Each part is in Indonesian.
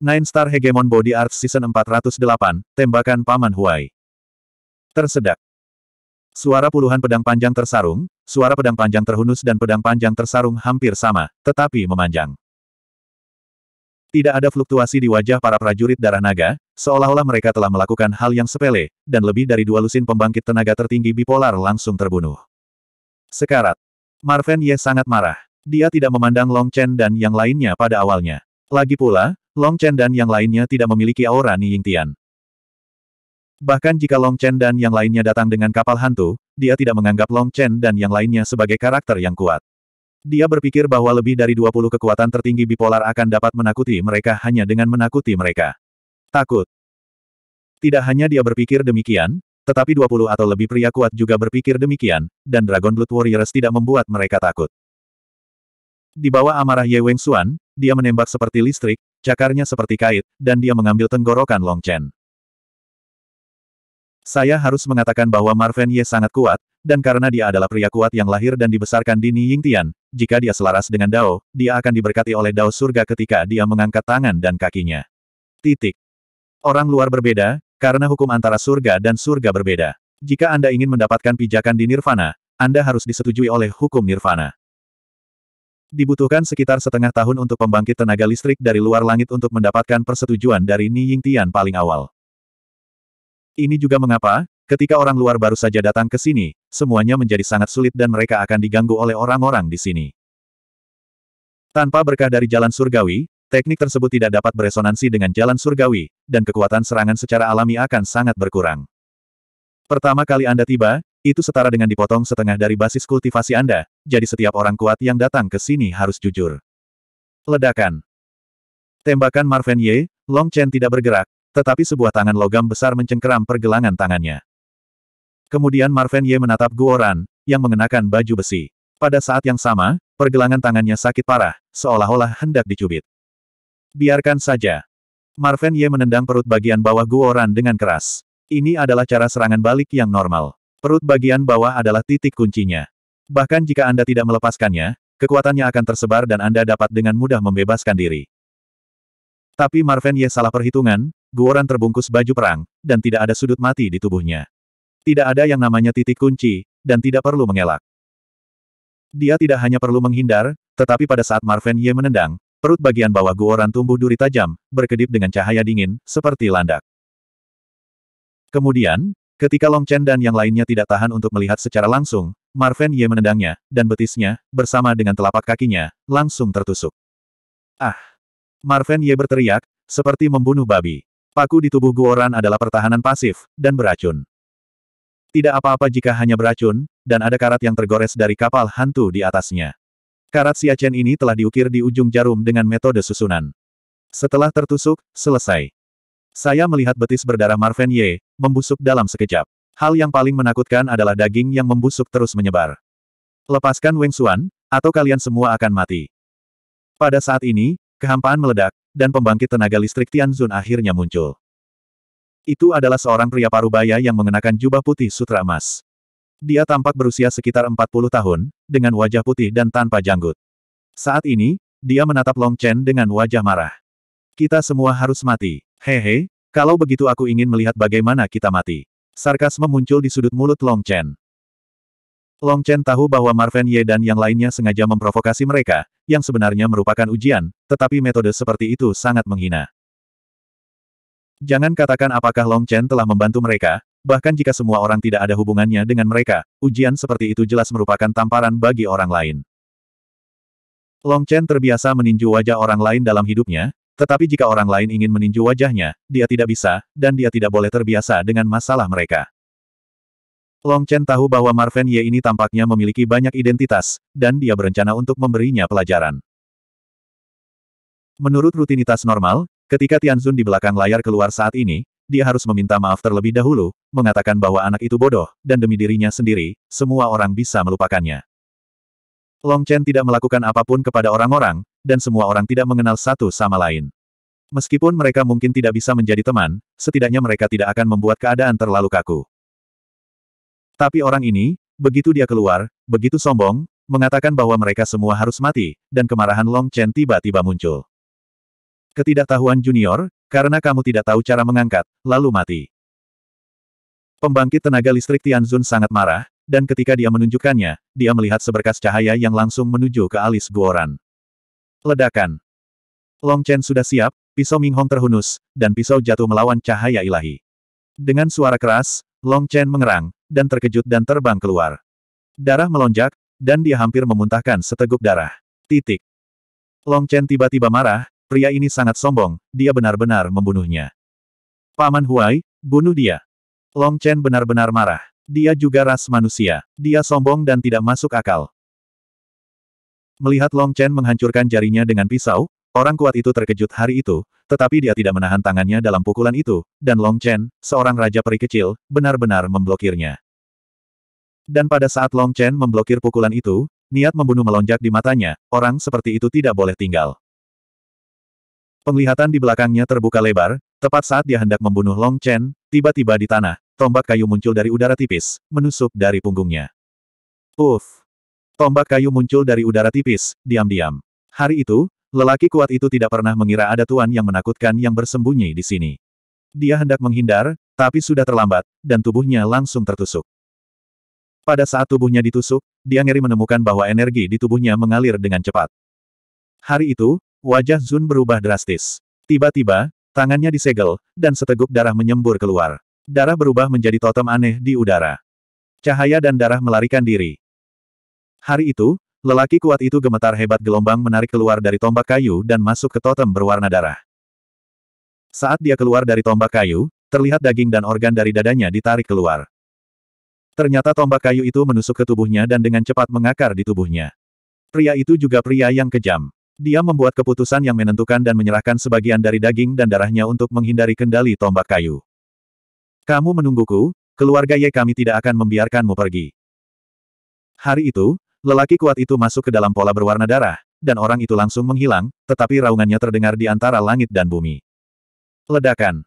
Nine Star Hegemon Body Arts Season 408, Tembakan Paman Huai. Tersedak. Suara puluhan pedang panjang tersarung, suara pedang panjang terhunus dan pedang panjang tersarung hampir sama, tetapi memanjang. Tidak ada fluktuasi di wajah para prajurit darah naga, seolah-olah mereka telah melakukan hal yang sepele, dan lebih dari dua lusin pembangkit tenaga tertinggi bipolar langsung terbunuh. Sekarat. Marven Ye sangat marah. Dia tidak memandang Long Chen dan yang lainnya pada awalnya. Lagi pula, Long Chen dan yang lainnya tidak memiliki aura Ni Tian. Bahkan jika Long Chen dan yang lainnya datang dengan kapal hantu, dia tidak menganggap Long Chen dan yang lainnya sebagai karakter yang kuat. Dia berpikir bahwa lebih dari 20 kekuatan tertinggi bipolar akan dapat menakuti mereka hanya dengan menakuti mereka. Takut. Tidak hanya dia berpikir demikian, tetapi 20 atau lebih pria kuat juga berpikir demikian, dan Dragon Blood Warriors tidak membuat mereka takut. Di bawah amarah Ye Weng Xuan, dia menembak seperti listrik, Cakarnya seperti kait, dan dia mengambil tenggorokan Long Chen. Saya harus mengatakan bahwa Marven Ye sangat kuat, dan karena dia adalah pria kuat yang lahir dan dibesarkan di Ni Tian, jika dia selaras dengan Dao, dia akan diberkati oleh Dao surga ketika dia mengangkat tangan dan kakinya. Titik. Orang luar berbeda, karena hukum antara surga dan surga berbeda. Jika Anda ingin mendapatkan pijakan di Nirvana, Anda harus disetujui oleh hukum Nirvana. Dibutuhkan sekitar setengah tahun untuk pembangkit tenaga listrik dari luar langit untuk mendapatkan persetujuan dari Ni Tian paling awal. Ini juga mengapa, ketika orang luar baru saja datang ke sini, semuanya menjadi sangat sulit dan mereka akan diganggu oleh orang-orang di sini. Tanpa berkah dari jalan surgawi, teknik tersebut tidak dapat beresonansi dengan jalan surgawi, dan kekuatan serangan secara alami akan sangat berkurang. Pertama kali Anda tiba, itu setara dengan dipotong setengah dari basis kultivasi Anda, jadi setiap orang kuat yang datang ke sini harus jujur. Ledakan. Tembakan Marven Ye, Long Chen tidak bergerak, tetapi sebuah tangan logam besar mencengkeram pergelangan tangannya. Kemudian Marven Ye menatap Guoran, yang mengenakan baju besi. Pada saat yang sama, pergelangan tangannya sakit parah, seolah-olah hendak dicubit. Biarkan saja. Marven Ye menendang perut bagian bawah Guoran dengan keras. Ini adalah cara serangan balik yang normal. Perut bagian bawah adalah titik kuncinya. Bahkan jika Anda tidak melepaskannya, kekuatannya akan tersebar dan Anda dapat dengan mudah membebaskan diri. Tapi Marven Ye ya salah perhitungan, Guoran terbungkus baju perang, dan tidak ada sudut mati di tubuhnya. Tidak ada yang namanya titik kunci, dan tidak perlu mengelak. Dia tidak hanya perlu menghindar, tetapi pada saat Marven Ye ya menendang, perut bagian bawah Guoran tumbuh duri tajam, berkedip dengan cahaya dingin, seperti landak. Kemudian, Ketika Long Chen dan yang lainnya tidak tahan untuk melihat secara langsung, Marven Ye menendangnya, dan betisnya, bersama dengan telapak kakinya, langsung tertusuk. Ah! Marven Ye berteriak, seperti membunuh babi. Paku di tubuh Guoran adalah pertahanan pasif, dan beracun. Tidak apa-apa jika hanya beracun, dan ada karat yang tergores dari kapal hantu di atasnya. Karat siachen ini telah diukir di ujung jarum dengan metode susunan. Setelah tertusuk, selesai. Saya melihat betis berdarah Marven Ye, membusuk dalam sekejap. Hal yang paling menakutkan adalah daging yang membusuk terus menyebar. Lepaskan Weng Xuan, atau kalian semua akan mati. Pada saat ini, kehampaan meledak, dan pembangkit tenaga listrik Tian Zun akhirnya muncul. Itu adalah seorang pria parubaya yang mengenakan jubah putih sutra emas. Dia tampak berusia sekitar 40 tahun, dengan wajah putih dan tanpa janggut. Saat ini, dia menatap Long Chen dengan wajah marah. Kita semua harus mati. Hehe, kalau begitu aku ingin melihat bagaimana kita mati. Sarkasme muncul di sudut mulut Long Chen. Long Chen tahu bahwa Marven Ye dan yang lainnya sengaja memprovokasi mereka, yang sebenarnya merupakan ujian, tetapi metode seperti itu sangat menghina. Jangan katakan apakah Long Chen telah membantu mereka, bahkan jika semua orang tidak ada hubungannya dengan mereka, ujian seperti itu jelas merupakan tamparan bagi orang lain. Long Chen terbiasa meninju wajah orang lain dalam hidupnya, tetapi jika orang lain ingin meninju wajahnya, dia tidak bisa, dan dia tidak boleh terbiasa dengan masalah mereka. Long Chen tahu bahwa Marven Ye ini tampaknya memiliki banyak identitas, dan dia berencana untuk memberinya pelajaran. Menurut rutinitas normal, ketika Tianzun di belakang layar keluar saat ini, dia harus meminta maaf terlebih dahulu, mengatakan bahwa anak itu bodoh, dan demi dirinya sendiri, semua orang bisa melupakannya. Long Chen tidak melakukan apapun kepada orang-orang, dan semua orang tidak mengenal satu sama lain. Meskipun mereka mungkin tidak bisa menjadi teman, setidaknya mereka tidak akan membuat keadaan terlalu kaku. Tapi orang ini, begitu dia keluar, begitu sombong, mengatakan bahwa mereka semua harus mati, dan kemarahan Long Chen tiba-tiba muncul. Ketidaktahuan junior, karena kamu tidak tahu cara mengangkat, lalu mati. Pembangkit tenaga listrik Tianzun sangat marah, dan ketika dia menunjukkannya, dia melihat seberkas cahaya yang langsung menuju ke alis Guoran. Ledakan. Long Chen sudah siap, pisau Ming Hong terhunus, dan pisau jatuh melawan cahaya ilahi. Dengan suara keras, Long Chen mengerang, dan terkejut dan terbang keluar. Darah melonjak, dan dia hampir memuntahkan seteguk darah. Titik. Long Chen tiba-tiba marah, pria ini sangat sombong, dia benar-benar membunuhnya. Paman Huai, bunuh dia. Long Chen benar-benar marah. Dia juga ras manusia. Dia sombong dan tidak masuk akal. Melihat Long Chen menghancurkan jarinya dengan pisau, orang kuat itu terkejut hari itu, tetapi dia tidak menahan tangannya dalam pukulan itu, dan Long Chen, seorang raja peri kecil, benar-benar memblokirnya. Dan pada saat Long Chen memblokir pukulan itu, niat membunuh melonjak di matanya, orang seperti itu tidak boleh tinggal. Penglihatan di belakangnya terbuka lebar, tepat saat dia hendak membunuh Long Chen, tiba-tiba di tanah, tombak kayu muncul dari udara tipis, menusuk dari punggungnya. Uff! Tombak kayu muncul dari udara tipis, diam-diam. Hari itu, lelaki kuat itu tidak pernah mengira ada tuan yang menakutkan yang bersembunyi di sini. Dia hendak menghindar, tapi sudah terlambat, dan tubuhnya langsung tertusuk. Pada saat tubuhnya ditusuk, dia ngeri menemukan bahwa energi di tubuhnya mengalir dengan cepat. Hari itu, wajah Zun berubah drastis. Tiba-tiba, tangannya disegel, dan seteguk darah menyembur keluar. Darah berubah menjadi totem aneh di udara. Cahaya dan darah melarikan diri. Hari itu, lelaki kuat itu gemetar hebat gelombang menarik keluar dari tombak kayu dan masuk ke totem berwarna darah. Saat dia keluar dari tombak kayu, terlihat daging dan organ dari dadanya ditarik keluar. Ternyata tombak kayu itu menusuk ke tubuhnya dan dengan cepat mengakar di tubuhnya. Pria itu juga pria yang kejam. Dia membuat keputusan yang menentukan dan menyerahkan sebagian dari daging dan darahnya untuk menghindari kendali tombak kayu. Kamu menungguku, keluarga Ye kami tidak akan membiarkanmu pergi. Hari itu, Lelaki kuat itu masuk ke dalam pola berwarna darah, dan orang itu langsung menghilang, tetapi raungannya terdengar di antara langit dan bumi. Ledakan.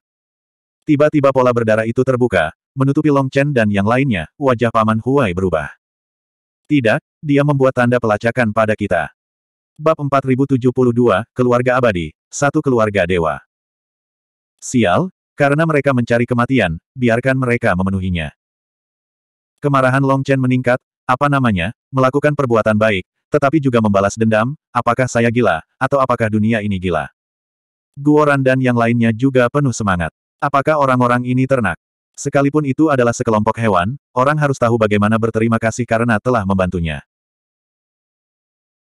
Tiba-tiba pola berdarah itu terbuka, menutupi Long Chen dan yang lainnya, wajah Paman Huai berubah. Tidak, dia membuat tanda pelacakan pada kita. Bab 4072, Keluarga Abadi, Satu Keluarga Dewa. Sial, karena mereka mencari kematian, biarkan mereka memenuhinya. Kemarahan Long Chen meningkat, apa namanya, melakukan perbuatan baik, tetapi juga membalas dendam, apakah saya gila, atau apakah dunia ini gila. Guoran dan yang lainnya juga penuh semangat. Apakah orang-orang ini ternak? Sekalipun itu adalah sekelompok hewan, orang harus tahu bagaimana berterima kasih karena telah membantunya.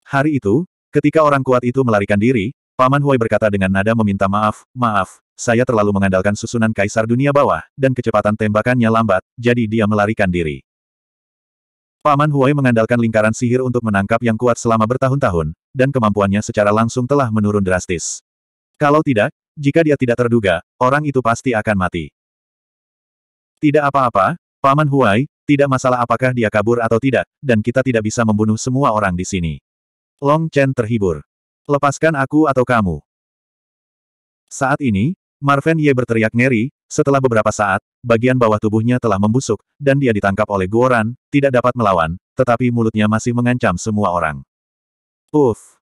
Hari itu, ketika orang kuat itu melarikan diri, Paman Huai berkata dengan nada meminta maaf, maaf, saya terlalu mengandalkan susunan kaisar dunia bawah, dan kecepatan tembakannya lambat, jadi dia melarikan diri. Paman Huai mengandalkan lingkaran sihir untuk menangkap yang kuat selama bertahun-tahun, dan kemampuannya secara langsung telah menurun drastis. Kalau tidak, jika dia tidak terduga, orang itu pasti akan mati. Tidak apa-apa, Paman Huai, tidak masalah apakah dia kabur atau tidak, dan kita tidak bisa membunuh semua orang di sini. Long Chen terhibur. Lepaskan aku atau kamu. Saat ini, Marven Ye berteriak ngeri, setelah beberapa saat, bagian bawah tubuhnya telah membusuk, dan dia ditangkap oleh Guoran, tidak dapat melawan, tetapi mulutnya masih mengancam semua orang. Uff!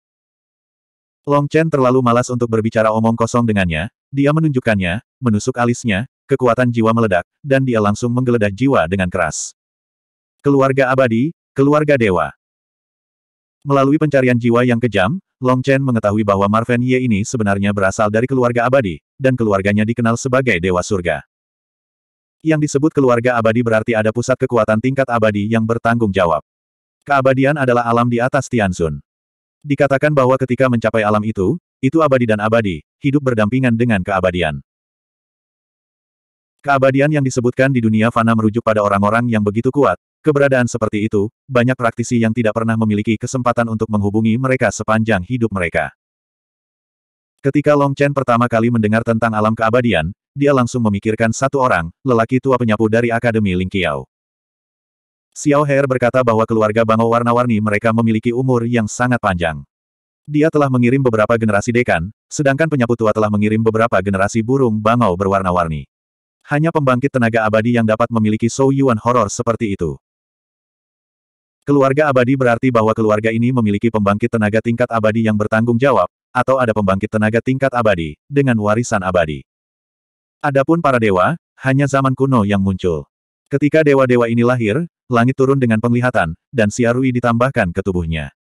Long Chen terlalu malas untuk berbicara omong kosong dengannya, dia menunjukkannya, menusuk alisnya, kekuatan jiwa meledak, dan dia langsung menggeledah jiwa dengan keras. Keluarga abadi, keluarga dewa. Melalui pencarian jiwa yang kejam, Long Chen mengetahui bahwa Marven Ye ini sebenarnya berasal dari keluarga abadi, dan keluarganya dikenal sebagai Dewa Surga. Yang disebut keluarga abadi berarti ada pusat kekuatan tingkat abadi yang bertanggung jawab. Keabadian adalah alam di atas Tianzun. Dikatakan bahwa ketika mencapai alam itu, itu abadi dan abadi, hidup berdampingan dengan keabadian. Keabadian yang disebutkan di dunia fana merujuk pada orang-orang yang begitu kuat, Keberadaan seperti itu, banyak praktisi yang tidak pernah memiliki kesempatan untuk menghubungi mereka sepanjang hidup mereka. Ketika Long Chen pertama kali mendengar tentang alam keabadian, dia langsung memikirkan satu orang, lelaki tua penyapu dari Akademi Ling Qiao. Xiao Heer berkata bahwa keluarga Bangau warna-warni mereka memiliki umur yang sangat panjang. Dia telah mengirim beberapa generasi dekan, sedangkan penyapu tua telah mengirim beberapa generasi burung bangau berwarna-warni. Hanya pembangkit tenaga abadi yang dapat memiliki Shou Yuan horor seperti itu. Keluarga abadi berarti bahwa keluarga ini memiliki pembangkit tenaga tingkat abadi yang bertanggung jawab, atau ada pembangkit tenaga tingkat abadi, dengan warisan abadi. Adapun para dewa, hanya zaman kuno yang muncul. Ketika dewa-dewa ini lahir, langit turun dengan penglihatan, dan siarui ditambahkan ke tubuhnya.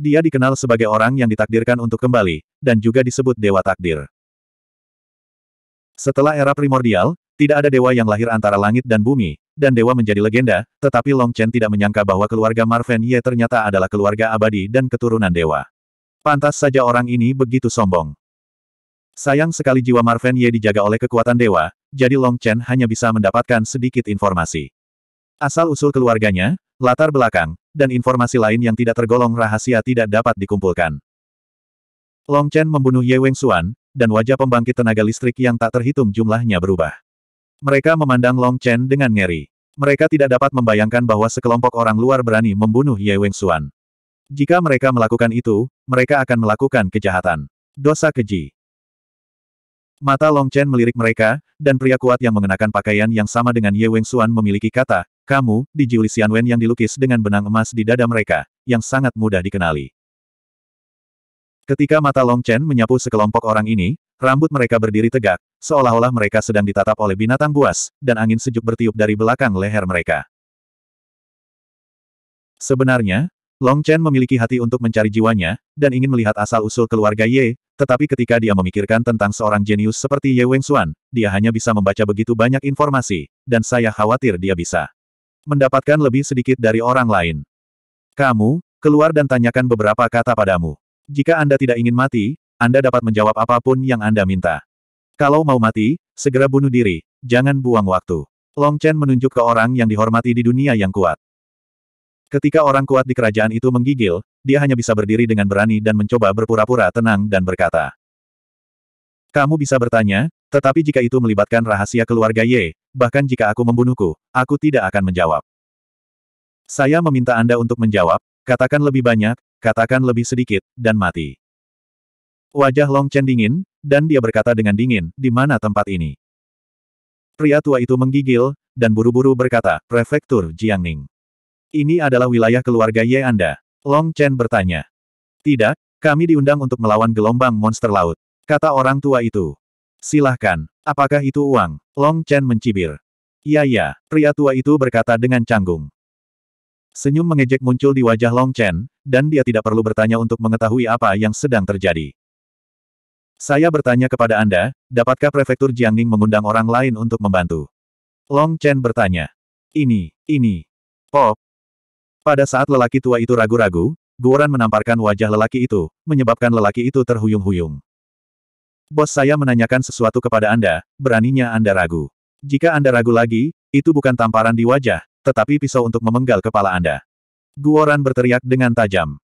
Dia dikenal sebagai orang yang ditakdirkan untuk kembali, dan juga disebut dewa takdir. Setelah era primordial, tidak ada dewa yang lahir antara langit dan bumi, dan dewa menjadi legenda, tetapi Long Chen tidak menyangka bahwa keluarga Marven Ye ternyata adalah keluarga abadi dan keturunan dewa. Pantas saja orang ini begitu sombong. Sayang sekali jiwa Marven Ye dijaga oleh kekuatan dewa, jadi Long Chen hanya bisa mendapatkan sedikit informasi. Asal-usul keluarganya, latar belakang, dan informasi lain yang tidak tergolong rahasia tidak dapat dikumpulkan. Long Chen membunuh Ye Weng Xuan, dan wajah pembangkit tenaga listrik yang tak terhitung jumlahnya berubah. Mereka memandang Long Chen dengan ngeri. Mereka tidak dapat membayangkan bahwa sekelompok orang luar berani membunuh Ye Weng Xuan. Jika mereka melakukan itu, mereka akan melakukan kejahatan. Dosa keji. Mata Long Chen melirik mereka, dan pria kuat yang mengenakan pakaian yang sama dengan Ye Weng Xuan memiliki kata, kamu, di Jiuli Wen yang dilukis dengan benang emas di dada mereka, yang sangat mudah dikenali. Ketika mata Long Chen menyapu sekelompok orang ini, Rambut mereka berdiri tegak, seolah-olah mereka sedang ditatap oleh binatang buas, dan angin sejuk bertiup dari belakang leher mereka. Sebenarnya, Long Chen memiliki hati untuk mencari jiwanya, dan ingin melihat asal-usul keluarga Ye, tetapi ketika dia memikirkan tentang seorang jenius seperti Ye Xuan, dia hanya bisa membaca begitu banyak informasi, dan saya khawatir dia bisa mendapatkan lebih sedikit dari orang lain. Kamu, keluar dan tanyakan beberapa kata padamu. Jika Anda tidak ingin mati, anda dapat menjawab apapun yang Anda minta. Kalau mau mati, segera bunuh diri, jangan buang waktu. Long Chen menunjuk ke orang yang dihormati di dunia yang kuat. Ketika orang kuat di kerajaan itu menggigil, dia hanya bisa berdiri dengan berani dan mencoba berpura-pura tenang dan berkata. Kamu bisa bertanya, tetapi jika itu melibatkan rahasia keluarga Ye, bahkan jika aku membunuhku, aku tidak akan menjawab. Saya meminta Anda untuk menjawab, katakan lebih banyak, katakan lebih sedikit, dan mati. Wajah Long Chen dingin, dan dia berkata dengan dingin, di mana tempat ini? Pria tua itu menggigil, dan buru-buru berkata, Prefektur Jiangning. Ini adalah wilayah keluarga Ye Anda. Long Chen bertanya. Tidak, kami diundang untuk melawan gelombang monster laut. Kata orang tua itu. Silahkan, apakah itu uang? Long Chen mencibir. Ya ya, pria tua itu berkata dengan canggung. Senyum mengejek muncul di wajah Long Chen, dan dia tidak perlu bertanya untuk mengetahui apa yang sedang terjadi. Saya bertanya kepada Anda, dapatkah Prefektur Jiangning mengundang orang lain untuk membantu? Long Chen bertanya. Ini, ini. Pop. Pada saat lelaki tua itu ragu-ragu, Guoran menamparkan wajah lelaki itu, menyebabkan lelaki itu terhuyung-huyung. Bos saya menanyakan sesuatu kepada Anda, beraninya Anda ragu. Jika Anda ragu lagi, itu bukan tamparan di wajah, tetapi pisau untuk memenggal kepala Anda. Guoran berteriak dengan tajam.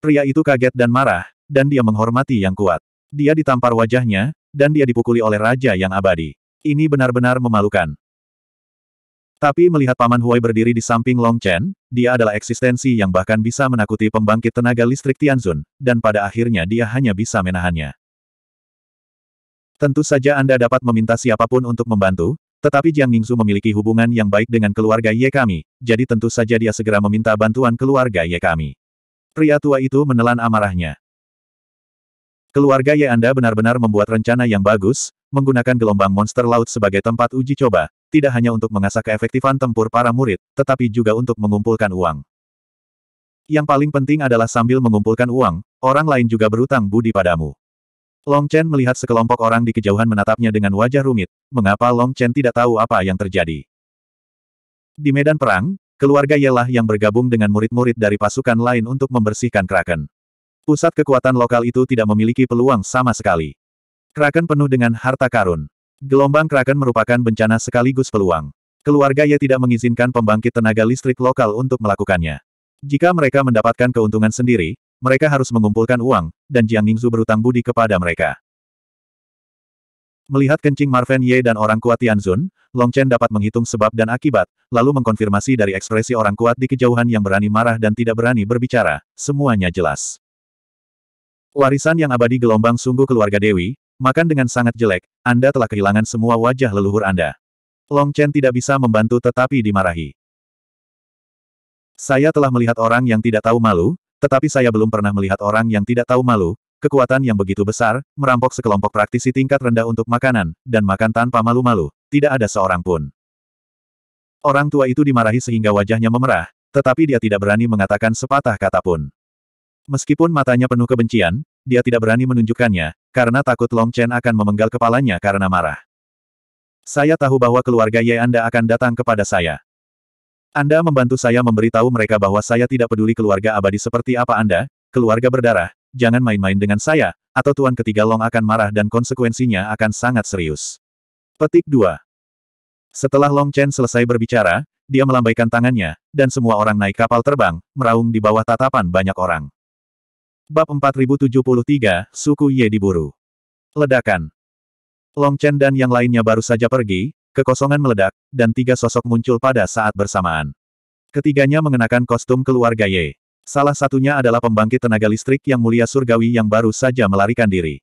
Pria itu kaget dan marah, dan dia menghormati yang kuat. Dia ditampar wajahnya, dan dia dipukuli oleh Raja yang abadi. Ini benar-benar memalukan. Tapi melihat Paman Huai berdiri di samping Long Chen, dia adalah eksistensi yang bahkan bisa menakuti pembangkit tenaga listrik Tianzun, dan pada akhirnya dia hanya bisa menahannya. Tentu saja Anda dapat meminta siapapun untuk membantu, tetapi Jiang Ningsu memiliki hubungan yang baik dengan keluarga Ye kami, jadi tentu saja dia segera meminta bantuan keluarga Ye kami. Pria tua itu menelan amarahnya. Keluarga Ye Anda benar-benar membuat rencana yang bagus, menggunakan gelombang monster laut sebagai tempat uji coba, tidak hanya untuk mengasah keefektifan tempur para murid, tetapi juga untuk mengumpulkan uang. Yang paling penting adalah sambil mengumpulkan uang, orang lain juga berutang budi padamu. Long Chen melihat sekelompok orang di kejauhan menatapnya dengan wajah rumit, mengapa Long Chen tidak tahu apa yang terjadi. Di medan perang, keluarga Yelah yang bergabung dengan murid-murid dari pasukan lain untuk membersihkan Kraken. Pusat kekuatan lokal itu tidak memiliki peluang sama sekali. Kraken penuh dengan harta karun. Gelombang kraken merupakan bencana sekaligus peluang. Keluarga Ye tidak mengizinkan pembangkit tenaga listrik lokal untuk melakukannya. Jika mereka mendapatkan keuntungan sendiri, mereka harus mengumpulkan uang, dan Jiang Ningzu berutang budi kepada mereka. Melihat kencing Marven Ye dan orang kuat Tianzun, Long Chen dapat menghitung sebab dan akibat, lalu mengkonfirmasi dari ekspresi orang kuat di kejauhan yang berani marah dan tidak berani berbicara, semuanya jelas. Warisan yang abadi gelombang sungguh keluarga Dewi, makan dengan sangat jelek, Anda telah kehilangan semua wajah leluhur Anda. Long Chen tidak bisa membantu tetapi dimarahi. Saya telah melihat orang yang tidak tahu malu, tetapi saya belum pernah melihat orang yang tidak tahu malu, kekuatan yang begitu besar, merampok sekelompok praktisi tingkat rendah untuk makanan, dan makan tanpa malu-malu, tidak ada seorang pun. Orang tua itu dimarahi sehingga wajahnya memerah, tetapi dia tidak berani mengatakan sepatah kata pun. Meskipun matanya penuh kebencian, dia tidak berani menunjukkannya, karena takut Long Chen akan memenggal kepalanya karena marah. Saya tahu bahwa keluarga Ye Anda akan datang kepada saya. Anda membantu saya memberitahu mereka bahwa saya tidak peduli keluarga abadi seperti apa Anda, keluarga berdarah, jangan main-main dengan saya, atau Tuan Ketiga Long akan marah dan konsekuensinya akan sangat serius. Petik 2. Setelah Long Chen selesai berbicara, dia melambaikan tangannya, dan semua orang naik kapal terbang, meraung di bawah tatapan banyak orang. Bab 4073, Suku Ye diburu. Ledakan. Long Chen dan yang lainnya baru saja pergi, kekosongan meledak, dan tiga sosok muncul pada saat bersamaan. Ketiganya mengenakan kostum keluarga Ye. Salah satunya adalah pembangkit tenaga listrik yang mulia surgawi yang baru saja melarikan diri.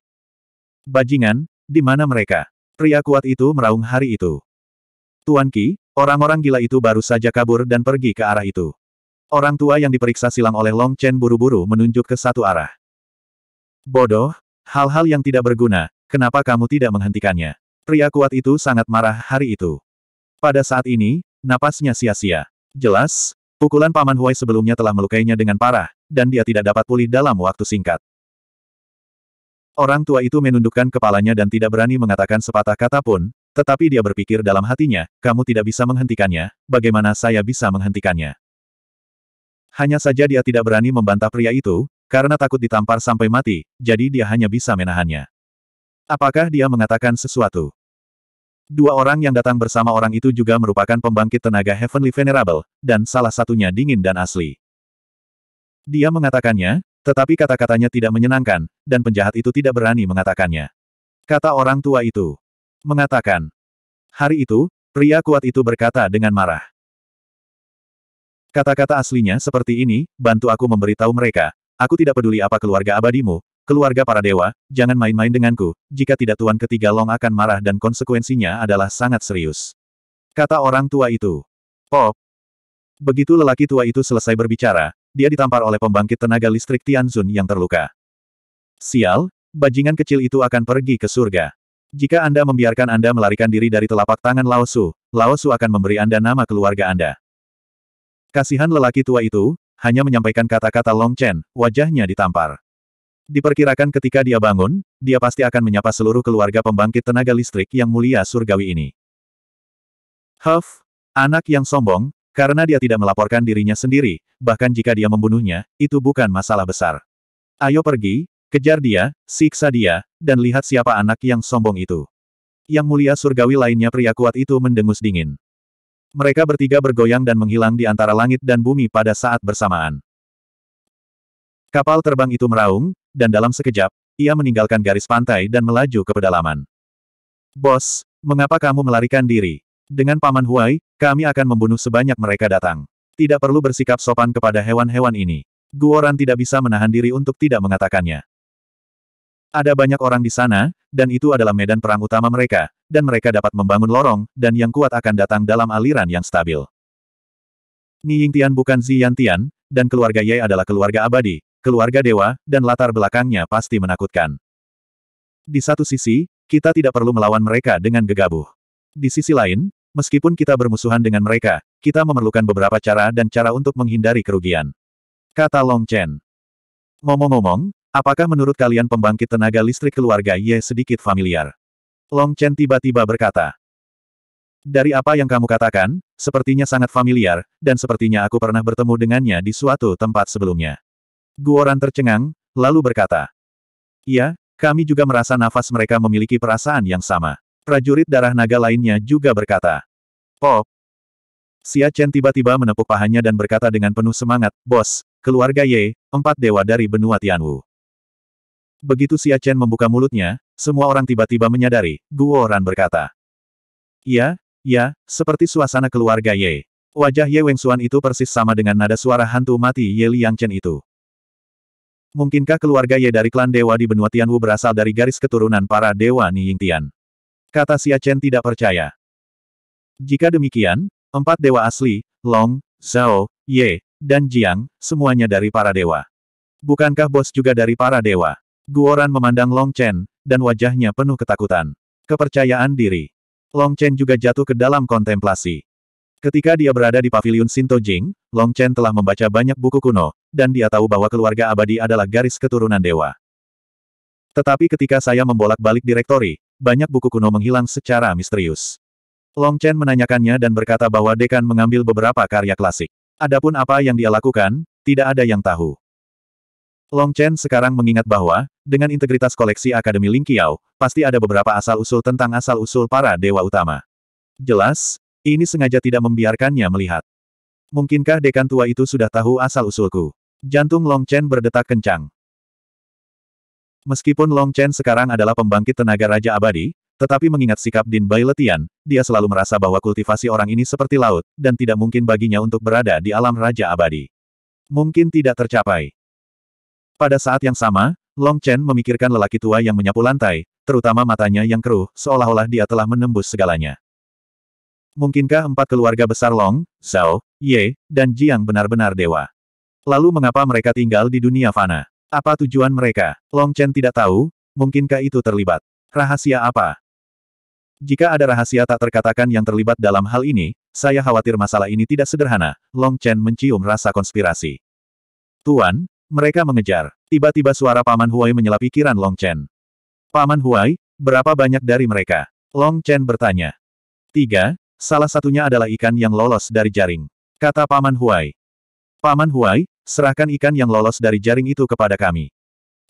Bajingan, di mana mereka? Pria kuat itu meraung hari itu. Tuan Ki, orang-orang gila itu baru saja kabur dan pergi ke arah itu. Orang tua yang diperiksa silang oleh Long Chen buru-buru menunjuk ke satu arah. Bodoh, hal-hal yang tidak berguna, kenapa kamu tidak menghentikannya? Pria kuat itu sangat marah hari itu. Pada saat ini, napasnya sia-sia. Jelas, pukulan Paman Huai sebelumnya telah melukainya dengan parah, dan dia tidak dapat pulih dalam waktu singkat. Orang tua itu menundukkan kepalanya dan tidak berani mengatakan sepatah kata pun, tetapi dia berpikir dalam hatinya, kamu tidak bisa menghentikannya, bagaimana saya bisa menghentikannya? Hanya saja dia tidak berani membantah pria itu, karena takut ditampar sampai mati, jadi dia hanya bisa menahannya. Apakah dia mengatakan sesuatu? Dua orang yang datang bersama orang itu juga merupakan pembangkit tenaga Heavenly Venerable, dan salah satunya dingin dan asli. Dia mengatakannya, tetapi kata-katanya tidak menyenangkan, dan penjahat itu tidak berani mengatakannya. Kata orang tua itu. Mengatakan. Hari itu, pria kuat itu berkata dengan marah. Kata-kata aslinya seperti ini, bantu aku memberitahu mereka. Aku tidak peduli apa keluarga abadimu, keluarga para dewa, jangan main-main denganku, jika tidak Tuan Ketiga Long akan marah dan konsekuensinya adalah sangat serius. Kata orang tua itu. Pop. Begitu lelaki tua itu selesai berbicara, dia ditampar oleh pembangkit tenaga listrik Tianzun yang terluka. Sial, bajingan kecil itu akan pergi ke surga. Jika Anda membiarkan Anda melarikan diri dari telapak tangan Laosu, Laosu akan memberi Anda nama keluarga Anda. Kasihan lelaki tua itu, hanya menyampaikan kata-kata Long Chen, wajahnya ditampar. Diperkirakan ketika dia bangun, dia pasti akan menyapa seluruh keluarga pembangkit tenaga listrik yang mulia surgawi ini. Huff, anak yang sombong, karena dia tidak melaporkan dirinya sendiri, bahkan jika dia membunuhnya, itu bukan masalah besar. Ayo pergi, kejar dia, siksa dia, dan lihat siapa anak yang sombong itu. Yang mulia surgawi lainnya pria kuat itu mendengus dingin. Mereka bertiga bergoyang dan menghilang di antara langit dan bumi pada saat bersamaan. Kapal terbang itu meraung, dan dalam sekejap, ia meninggalkan garis pantai dan melaju ke pedalaman. Bos, mengapa kamu melarikan diri? Dengan Paman Huai, kami akan membunuh sebanyak mereka datang. Tidak perlu bersikap sopan kepada hewan-hewan ini. Guoran tidak bisa menahan diri untuk tidak mengatakannya. Ada banyak orang di sana, dan itu adalah medan perang utama mereka, dan mereka dapat membangun lorong, dan yang kuat akan datang dalam aliran yang stabil. Niying Tian bukan Ziyan Tian, dan keluarga Ye adalah keluarga abadi, keluarga dewa, dan latar belakangnya pasti menakutkan. Di satu sisi, kita tidak perlu melawan mereka dengan gegabah. Di sisi lain, meskipun kita bermusuhan dengan mereka, kita memerlukan beberapa cara dan cara untuk menghindari kerugian. Kata Long Chen. Ngomong-ngomong, Apakah menurut kalian pembangkit tenaga listrik keluarga Ye sedikit familiar? Long Chen tiba-tiba berkata. Dari apa yang kamu katakan, sepertinya sangat familiar, dan sepertinya aku pernah bertemu dengannya di suatu tempat sebelumnya. Guoran tercengang, lalu berkata. Iya, kami juga merasa nafas mereka memiliki perasaan yang sama. Prajurit darah naga lainnya juga berkata. Pop. Xia Chen tiba-tiba menepuk pahanya dan berkata dengan penuh semangat, Bos, keluarga Ye, empat dewa dari benua Tianwu. Begitu Xia Chen membuka mulutnya, semua orang tiba-tiba menyadari, Guo Ran berkata. Ya, ya, seperti suasana keluarga Ye. Wajah Ye weng Xuan itu persis sama dengan nada suara hantu mati Ye Liang Chen itu. Mungkinkah keluarga Ye dari klan dewa di benua Tianwu berasal dari garis keturunan para dewa Ni Tian? Kata Xia Chen tidak percaya. Jika demikian, empat dewa asli, Long, Zhao, Ye, dan Jiang, semuanya dari para dewa. Bukankah bos juga dari para dewa? Guoran memandang Long Chen, dan wajahnya penuh ketakutan. Kepercayaan diri. Long Chen juga jatuh ke dalam kontemplasi. Ketika dia berada di paviliun Sinto Jing, Long Chen telah membaca banyak buku kuno, dan dia tahu bahwa keluarga abadi adalah garis keturunan dewa. Tetapi ketika saya membolak-balik direktori, banyak buku kuno menghilang secara misterius. Long Chen menanyakannya dan berkata bahwa dekan mengambil beberapa karya klasik. Adapun apa yang dia lakukan, tidak ada yang tahu. Long Chen sekarang mengingat bahwa, dengan integritas koleksi Akademi Ling Qiao pasti ada beberapa asal-usul tentang asal-usul para dewa utama. Jelas, ini sengaja tidak membiarkannya melihat. Mungkinkah dekan tua itu sudah tahu asal-usulku? Jantung Long Chen berdetak kencang. Meskipun Long Chen sekarang adalah pembangkit tenaga Raja Abadi, tetapi mengingat sikap Din Bai Letian, dia selalu merasa bahwa kultivasi orang ini seperti laut, dan tidak mungkin baginya untuk berada di alam Raja Abadi. Mungkin tidak tercapai. Pada saat yang sama, Long Chen memikirkan lelaki tua yang menyapu lantai, terutama matanya yang keruh, seolah-olah dia telah menembus segalanya. Mungkinkah empat keluarga besar Long, Zhao, Ye, dan Jiang benar-benar dewa? Lalu mengapa mereka tinggal di dunia fana? Apa tujuan mereka? Long Chen tidak tahu, mungkinkah itu terlibat? Rahasia apa? Jika ada rahasia tak terkatakan yang terlibat dalam hal ini, saya khawatir masalah ini tidak sederhana. Long Chen mencium rasa konspirasi. Tuan, mereka mengejar. Tiba-tiba suara Paman Huai menyela pikiran Long Chen. Paman Huai, berapa banyak dari mereka? Long Chen bertanya. Tiga, salah satunya adalah ikan yang lolos dari jaring. Kata Paman Huai. Paman Huai, serahkan ikan yang lolos dari jaring itu kepada kami.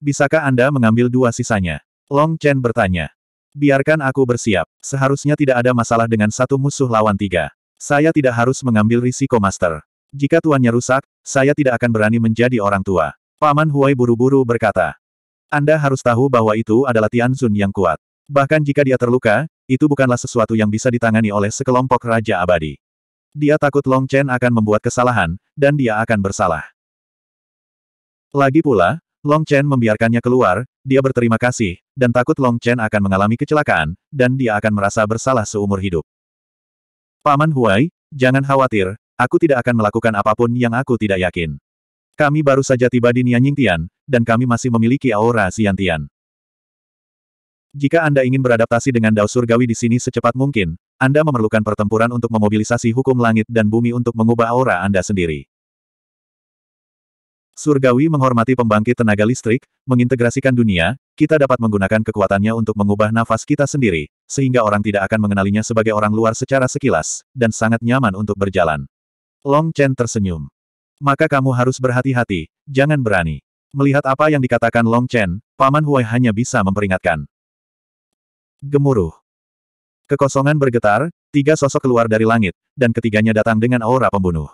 Bisakah Anda mengambil dua sisanya? Long Chen bertanya. Biarkan aku bersiap. Seharusnya tidak ada masalah dengan satu musuh lawan tiga. Saya tidak harus mengambil risiko master. Jika tuannya rusak, saya tidak akan berani menjadi orang tua. Paman Huai buru-buru berkata. Anda harus tahu bahwa itu adalah Tian Sun yang kuat. Bahkan jika dia terluka, itu bukanlah sesuatu yang bisa ditangani oleh sekelompok Raja Abadi. Dia takut Long Chen akan membuat kesalahan, dan dia akan bersalah. Lagi pula, Long Chen membiarkannya keluar, dia berterima kasih, dan takut Long Chen akan mengalami kecelakaan, dan dia akan merasa bersalah seumur hidup. Paman Huai, jangan khawatir, aku tidak akan melakukan apapun yang aku tidak yakin. Kami baru saja tiba di Nianying Tian, dan kami masih memiliki aura Xiantian. Jika Anda ingin beradaptasi dengan Dao Surgawi di sini secepat mungkin, Anda memerlukan pertempuran untuk memobilisasi hukum langit dan bumi untuk mengubah aura Anda sendiri. Surgawi menghormati pembangkit tenaga listrik, mengintegrasikan dunia, kita dapat menggunakan kekuatannya untuk mengubah nafas kita sendiri, sehingga orang tidak akan mengenalinya sebagai orang luar secara sekilas, dan sangat nyaman untuk berjalan. Long Chen tersenyum. Maka kamu harus berhati-hati, jangan berani. Melihat apa yang dikatakan Long Chen, Paman Huai hanya bisa memperingatkan. Gemuruh. Kekosongan bergetar, tiga sosok keluar dari langit, dan ketiganya datang dengan aura pembunuh.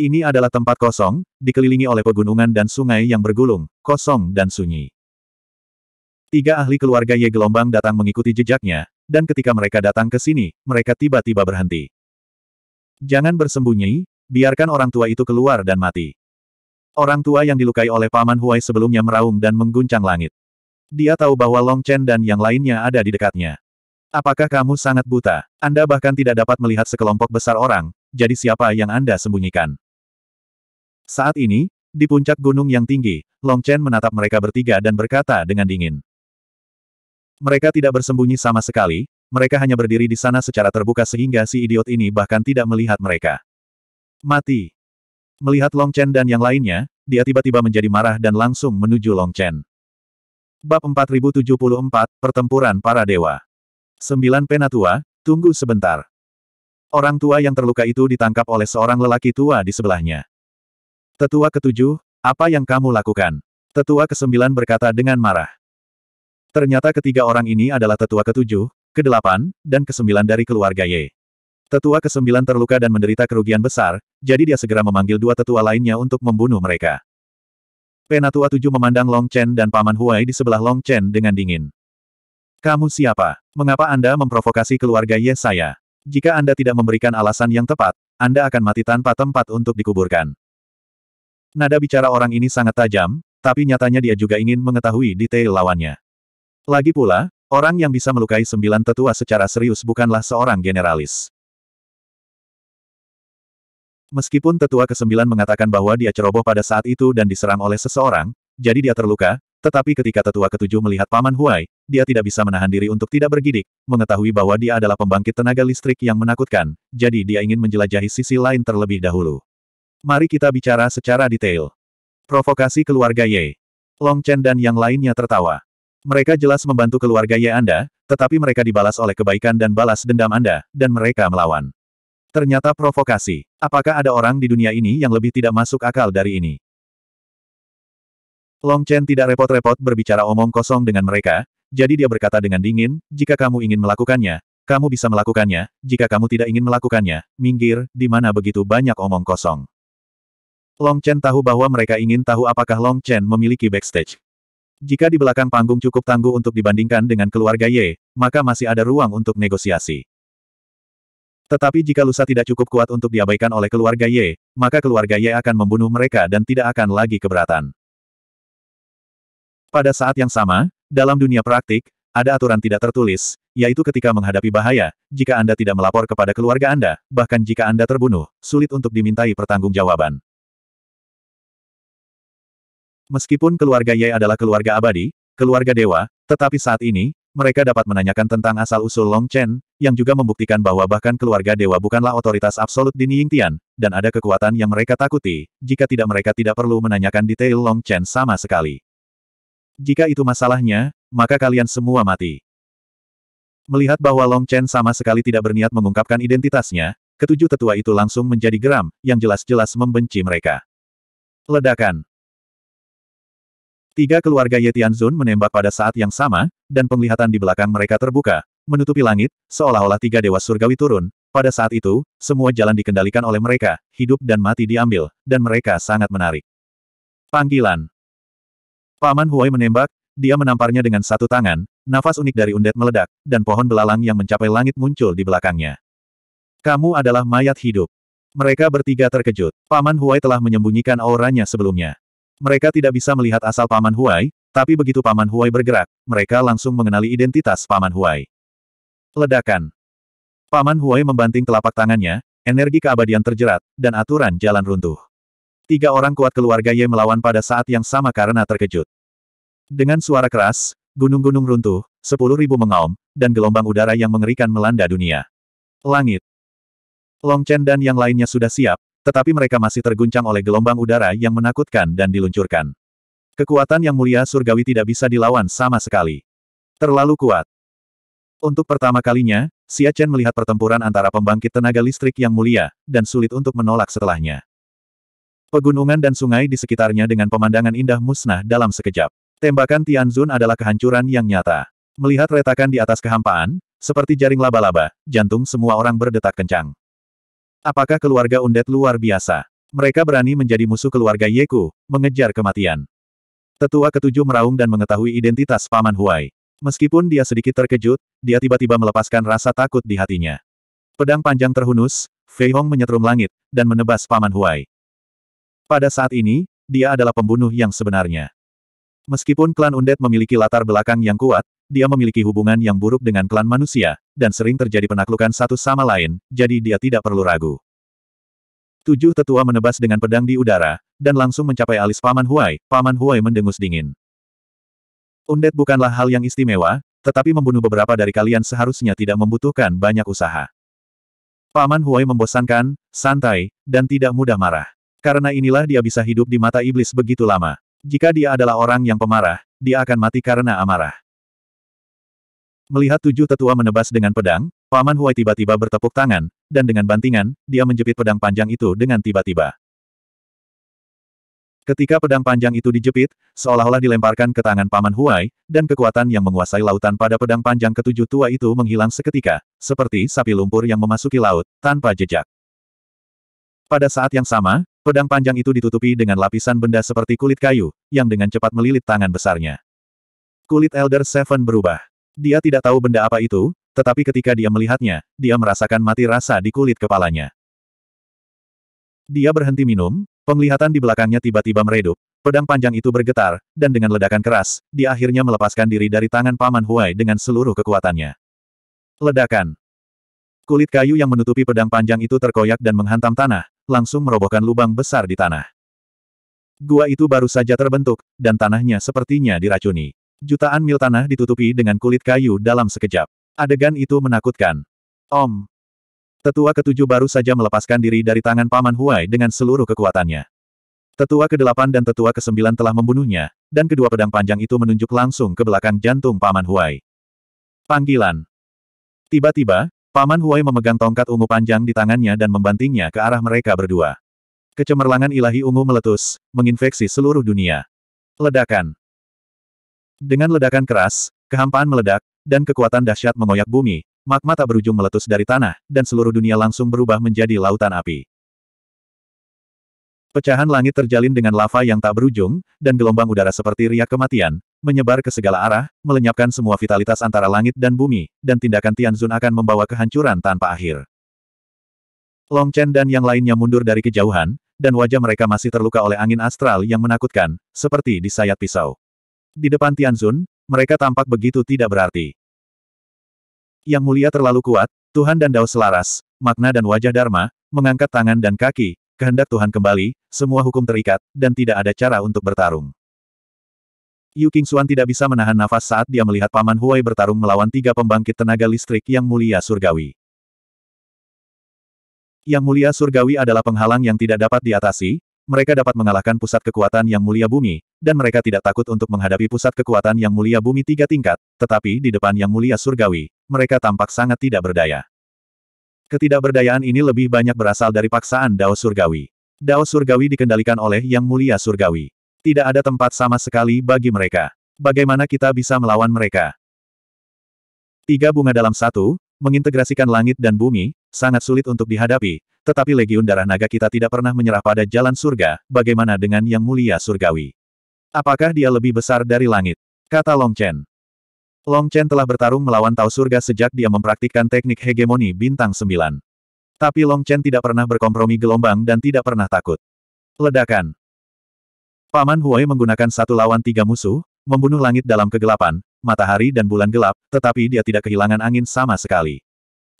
Ini adalah tempat kosong, dikelilingi oleh pegunungan dan sungai yang bergulung, kosong dan sunyi. Tiga ahli keluarga Ye Gelombang datang mengikuti jejaknya, dan ketika mereka datang ke sini, mereka tiba-tiba berhenti. Jangan bersembunyi, biarkan orang tua itu keluar dan mati. Orang tua yang dilukai oleh Paman Huai sebelumnya meraung dan mengguncang langit. Dia tahu bahwa Long Chen dan yang lainnya ada di dekatnya. Apakah kamu sangat buta? Anda bahkan tidak dapat melihat sekelompok besar orang, jadi siapa yang Anda sembunyikan? Saat ini, di puncak gunung yang tinggi, Long Chen menatap mereka bertiga dan berkata dengan dingin. Mereka tidak bersembunyi sama sekali, mereka hanya berdiri di sana secara terbuka sehingga si idiot ini bahkan tidak melihat mereka. Mati. Melihat Long Chen dan yang lainnya, dia tiba-tiba menjadi marah dan langsung menuju Long Chen. Bab 4074, Pertempuran Para Dewa. Sembilan Penatua, tunggu sebentar. Orang tua yang terluka itu ditangkap oleh seorang lelaki tua di sebelahnya. Tetua ketujuh, apa yang kamu lakukan? Tetua kesembilan berkata dengan marah. Ternyata ketiga orang ini adalah tetua ketujuh, ke-8, dan ke-9 dari keluarga Ye. Tetua ke-9 terluka dan menderita kerugian besar, jadi dia segera memanggil dua tetua lainnya untuk membunuh mereka. Penatua tujuh memandang Long Chen dan Paman Huai di sebelah Long Chen dengan dingin. Kamu siapa? Mengapa Anda memprovokasi keluarga Ye saya? Jika Anda tidak memberikan alasan yang tepat, Anda akan mati tanpa tempat untuk dikuburkan. Nada bicara orang ini sangat tajam, tapi nyatanya dia juga ingin mengetahui detail lawannya. Lagi pula, Orang yang bisa melukai sembilan tetua secara serius bukanlah seorang generalis. Meskipun tetua kesembilan mengatakan bahwa dia ceroboh pada saat itu dan diserang oleh seseorang, jadi dia terluka, tetapi ketika tetua ketujuh melihat Paman Huai, dia tidak bisa menahan diri untuk tidak bergidik, mengetahui bahwa dia adalah pembangkit tenaga listrik yang menakutkan, jadi dia ingin menjelajahi sisi lain terlebih dahulu. Mari kita bicara secara detail. Provokasi keluarga Ye. Long Chen dan yang lainnya tertawa. Mereka jelas membantu keluarga Ye Anda, tetapi mereka dibalas oleh kebaikan dan balas dendam Anda, dan mereka melawan. Ternyata provokasi. Apakah ada orang di dunia ini yang lebih tidak masuk akal dari ini? Long Chen tidak repot-repot berbicara omong kosong dengan mereka, jadi dia berkata dengan dingin, jika kamu ingin melakukannya, kamu bisa melakukannya, jika kamu tidak ingin melakukannya, minggir, di mana begitu banyak omong kosong. Long Chen tahu bahwa mereka ingin tahu apakah Long Chen memiliki backstage. Jika di belakang panggung cukup tangguh untuk dibandingkan dengan keluarga Ye, maka masih ada ruang untuk negosiasi. Tetapi jika Lusa tidak cukup kuat untuk diabaikan oleh keluarga Ye, maka keluarga Ye akan membunuh mereka dan tidak akan lagi keberatan. Pada saat yang sama, dalam dunia praktik, ada aturan tidak tertulis, yaitu ketika menghadapi bahaya, jika Anda tidak melapor kepada keluarga Anda, bahkan jika Anda terbunuh, sulit untuk dimintai pertanggungjawaban. Meskipun keluarga Ye adalah keluarga abadi, keluarga dewa, tetapi saat ini, mereka dapat menanyakan tentang asal-usul Long Chen, yang juga membuktikan bahwa bahkan keluarga dewa bukanlah otoritas absolut di Tian, dan ada kekuatan yang mereka takuti, jika tidak mereka tidak perlu menanyakan detail Long Chen sama sekali. Jika itu masalahnya, maka kalian semua mati. Melihat bahwa Long Chen sama sekali tidak berniat mengungkapkan identitasnya, ketujuh tetua itu langsung menjadi geram, yang jelas-jelas membenci mereka. Ledakan Tiga keluarga Ye Tianzun menembak pada saat yang sama, dan penglihatan di belakang mereka terbuka, menutupi langit, seolah-olah tiga dewa surgawi turun. Pada saat itu, semua jalan dikendalikan oleh mereka, hidup dan mati diambil, dan mereka sangat menarik. Panggilan Paman Huai menembak, dia menamparnya dengan satu tangan, nafas unik dari undet meledak, dan pohon belalang yang mencapai langit muncul di belakangnya. Kamu adalah mayat hidup. Mereka bertiga terkejut. Paman Huai telah menyembunyikan auranya sebelumnya. Mereka tidak bisa melihat asal Paman Huai, tapi begitu Paman Huai bergerak, mereka langsung mengenali identitas Paman Huai. Ledakan. Paman Huai membanting telapak tangannya, energi keabadian terjerat, dan aturan jalan runtuh. Tiga orang kuat keluarga Ye melawan pada saat yang sama karena terkejut. Dengan suara keras, gunung-gunung runtuh, sepuluh ribu mengaum, dan gelombang udara yang mengerikan melanda dunia. Langit. Long Chen dan yang lainnya sudah siap, tetapi mereka masih terguncang oleh gelombang udara yang menakutkan dan diluncurkan. Kekuatan yang mulia surgawi tidak bisa dilawan sama sekali. Terlalu kuat. Untuk pertama kalinya, Xia Chen melihat pertempuran antara pembangkit tenaga listrik yang mulia, dan sulit untuk menolak setelahnya. Pegunungan dan sungai di sekitarnya dengan pemandangan indah musnah dalam sekejap. Tembakan Tianzun adalah kehancuran yang nyata. Melihat retakan di atas kehampaan, seperti jaring laba-laba, jantung semua orang berdetak kencang. Apakah keluarga Undet luar biasa? Mereka berani menjadi musuh keluarga Yeku, mengejar kematian. Tetua ketujuh meraung dan mengetahui identitas Paman Huai. Meskipun dia sedikit terkejut, dia tiba-tiba melepaskan rasa takut di hatinya. Pedang panjang terhunus, Fei Hong menyetrum langit, dan menebas Paman Huai. Pada saat ini, dia adalah pembunuh yang sebenarnya. Meskipun klan Undet memiliki latar belakang yang kuat, dia memiliki hubungan yang buruk dengan klan manusia, dan sering terjadi penaklukan satu sama lain, jadi dia tidak perlu ragu. Tujuh tetua menebas dengan pedang di udara, dan langsung mencapai alis Paman Huai, Paman Huai mendengus dingin. Undet bukanlah hal yang istimewa, tetapi membunuh beberapa dari kalian seharusnya tidak membutuhkan banyak usaha. Paman Huai membosankan, santai, dan tidak mudah marah. Karena inilah dia bisa hidup di mata iblis begitu lama. Jika dia adalah orang yang pemarah, dia akan mati karena amarah. Melihat tujuh tetua menebas dengan pedang, Paman Huai tiba-tiba bertepuk tangan, dan dengan bantingan, dia menjepit pedang panjang itu dengan tiba-tiba. Ketika pedang panjang itu dijepit, seolah-olah dilemparkan ke tangan Paman Huai, dan kekuatan yang menguasai lautan pada pedang panjang ketujuh tua itu menghilang seketika, seperti sapi lumpur yang memasuki laut, tanpa jejak. Pada saat yang sama, pedang panjang itu ditutupi dengan lapisan benda seperti kulit kayu, yang dengan cepat melilit tangan besarnya. Kulit Elder Seven berubah. Dia tidak tahu benda apa itu, tetapi ketika dia melihatnya, dia merasakan mati rasa di kulit kepalanya. Dia berhenti minum, penglihatan di belakangnya tiba-tiba meredup, pedang panjang itu bergetar, dan dengan ledakan keras, dia akhirnya melepaskan diri dari tangan Paman Huai dengan seluruh kekuatannya. Ledakan. Kulit kayu yang menutupi pedang panjang itu terkoyak dan menghantam tanah, langsung merobohkan lubang besar di tanah. Gua itu baru saja terbentuk, dan tanahnya sepertinya diracuni. Jutaan mil tanah ditutupi dengan kulit kayu dalam sekejap. Adegan itu menakutkan. Om. Tetua ketujuh baru saja melepaskan diri dari tangan Paman Huai dengan seluruh kekuatannya. Tetua kedelapan dan tetua kesembilan telah membunuhnya, dan kedua pedang panjang itu menunjuk langsung ke belakang jantung Paman Huai. Panggilan. Tiba-tiba, Paman Huai memegang tongkat ungu panjang di tangannya dan membantingnya ke arah mereka berdua. Kecemerlangan ilahi ungu meletus, menginfeksi seluruh dunia. Ledakan. Dengan ledakan keras, kehampaan meledak, dan kekuatan dahsyat mengoyak bumi, magma tak berujung meletus dari tanah, dan seluruh dunia langsung berubah menjadi lautan api. Pecahan langit terjalin dengan lava yang tak berujung, dan gelombang udara seperti riak kematian, menyebar ke segala arah, melenyapkan semua vitalitas antara langit dan bumi, dan tindakan Tianzun akan membawa kehancuran tanpa akhir. Long Chen dan yang lainnya mundur dari kejauhan, dan wajah mereka masih terluka oleh angin astral yang menakutkan, seperti di disayat pisau. Di depan Tianzun, mereka tampak begitu tidak berarti. Yang mulia terlalu kuat, Tuhan dan Dao selaras, makna dan wajah Dharma, mengangkat tangan dan kaki, kehendak Tuhan kembali, semua hukum terikat, dan tidak ada cara untuk bertarung. Yu King Xuan tidak bisa menahan nafas saat dia melihat Paman Huai bertarung melawan tiga pembangkit tenaga listrik yang mulia surgawi. Yang mulia surgawi adalah penghalang yang tidak dapat diatasi, mereka dapat mengalahkan pusat kekuatan yang mulia bumi, dan mereka tidak takut untuk menghadapi pusat kekuatan yang mulia bumi tiga tingkat, tetapi di depan yang mulia surgawi, mereka tampak sangat tidak berdaya. Ketidakberdayaan ini lebih banyak berasal dari paksaan Dao Surgawi. Dao Surgawi dikendalikan oleh Yang Mulia Surgawi. Tidak ada tempat sama sekali bagi mereka. Bagaimana kita bisa melawan mereka? Tiga bunga dalam satu, mengintegrasikan langit dan bumi, sangat sulit untuk dihadapi, tetapi Legiun Darah Naga kita tidak pernah menyerah pada jalan surga, bagaimana dengan Yang Mulia Surgawi? Apakah dia lebih besar dari langit? Kata Long Chen. Long Chen telah bertarung melawan Tao Surga sejak dia mempraktikkan teknik hegemoni bintang Sembilan. Tapi Long Chen tidak pernah berkompromi gelombang dan tidak pernah takut. Ledakan. Paman Huai menggunakan satu lawan tiga musuh, membunuh langit dalam kegelapan, matahari dan bulan gelap, tetapi dia tidak kehilangan angin sama sekali.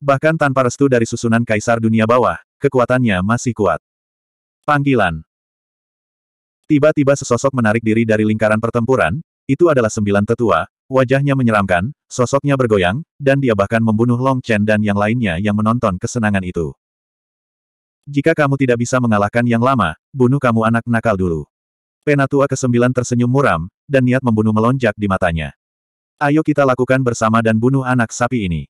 Bahkan tanpa restu dari susunan kaisar dunia bawah, kekuatannya masih kuat. Panggilan Tiba-tiba sesosok menarik diri dari lingkaran pertempuran, itu adalah sembilan tetua, wajahnya menyeramkan, sosoknya bergoyang, dan dia bahkan membunuh Long Chen dan yang lainnya yang menonton kesenangan itu. Jika kamu tidak bisa mengalahkan yang lama, bunuh kamu anak nakal dulu. Penatua kesembilan tersenyum muram, dan niat membunuh melonjak di matanya. Ayo kita lakukan bersama dan bunuh anak sapi ini.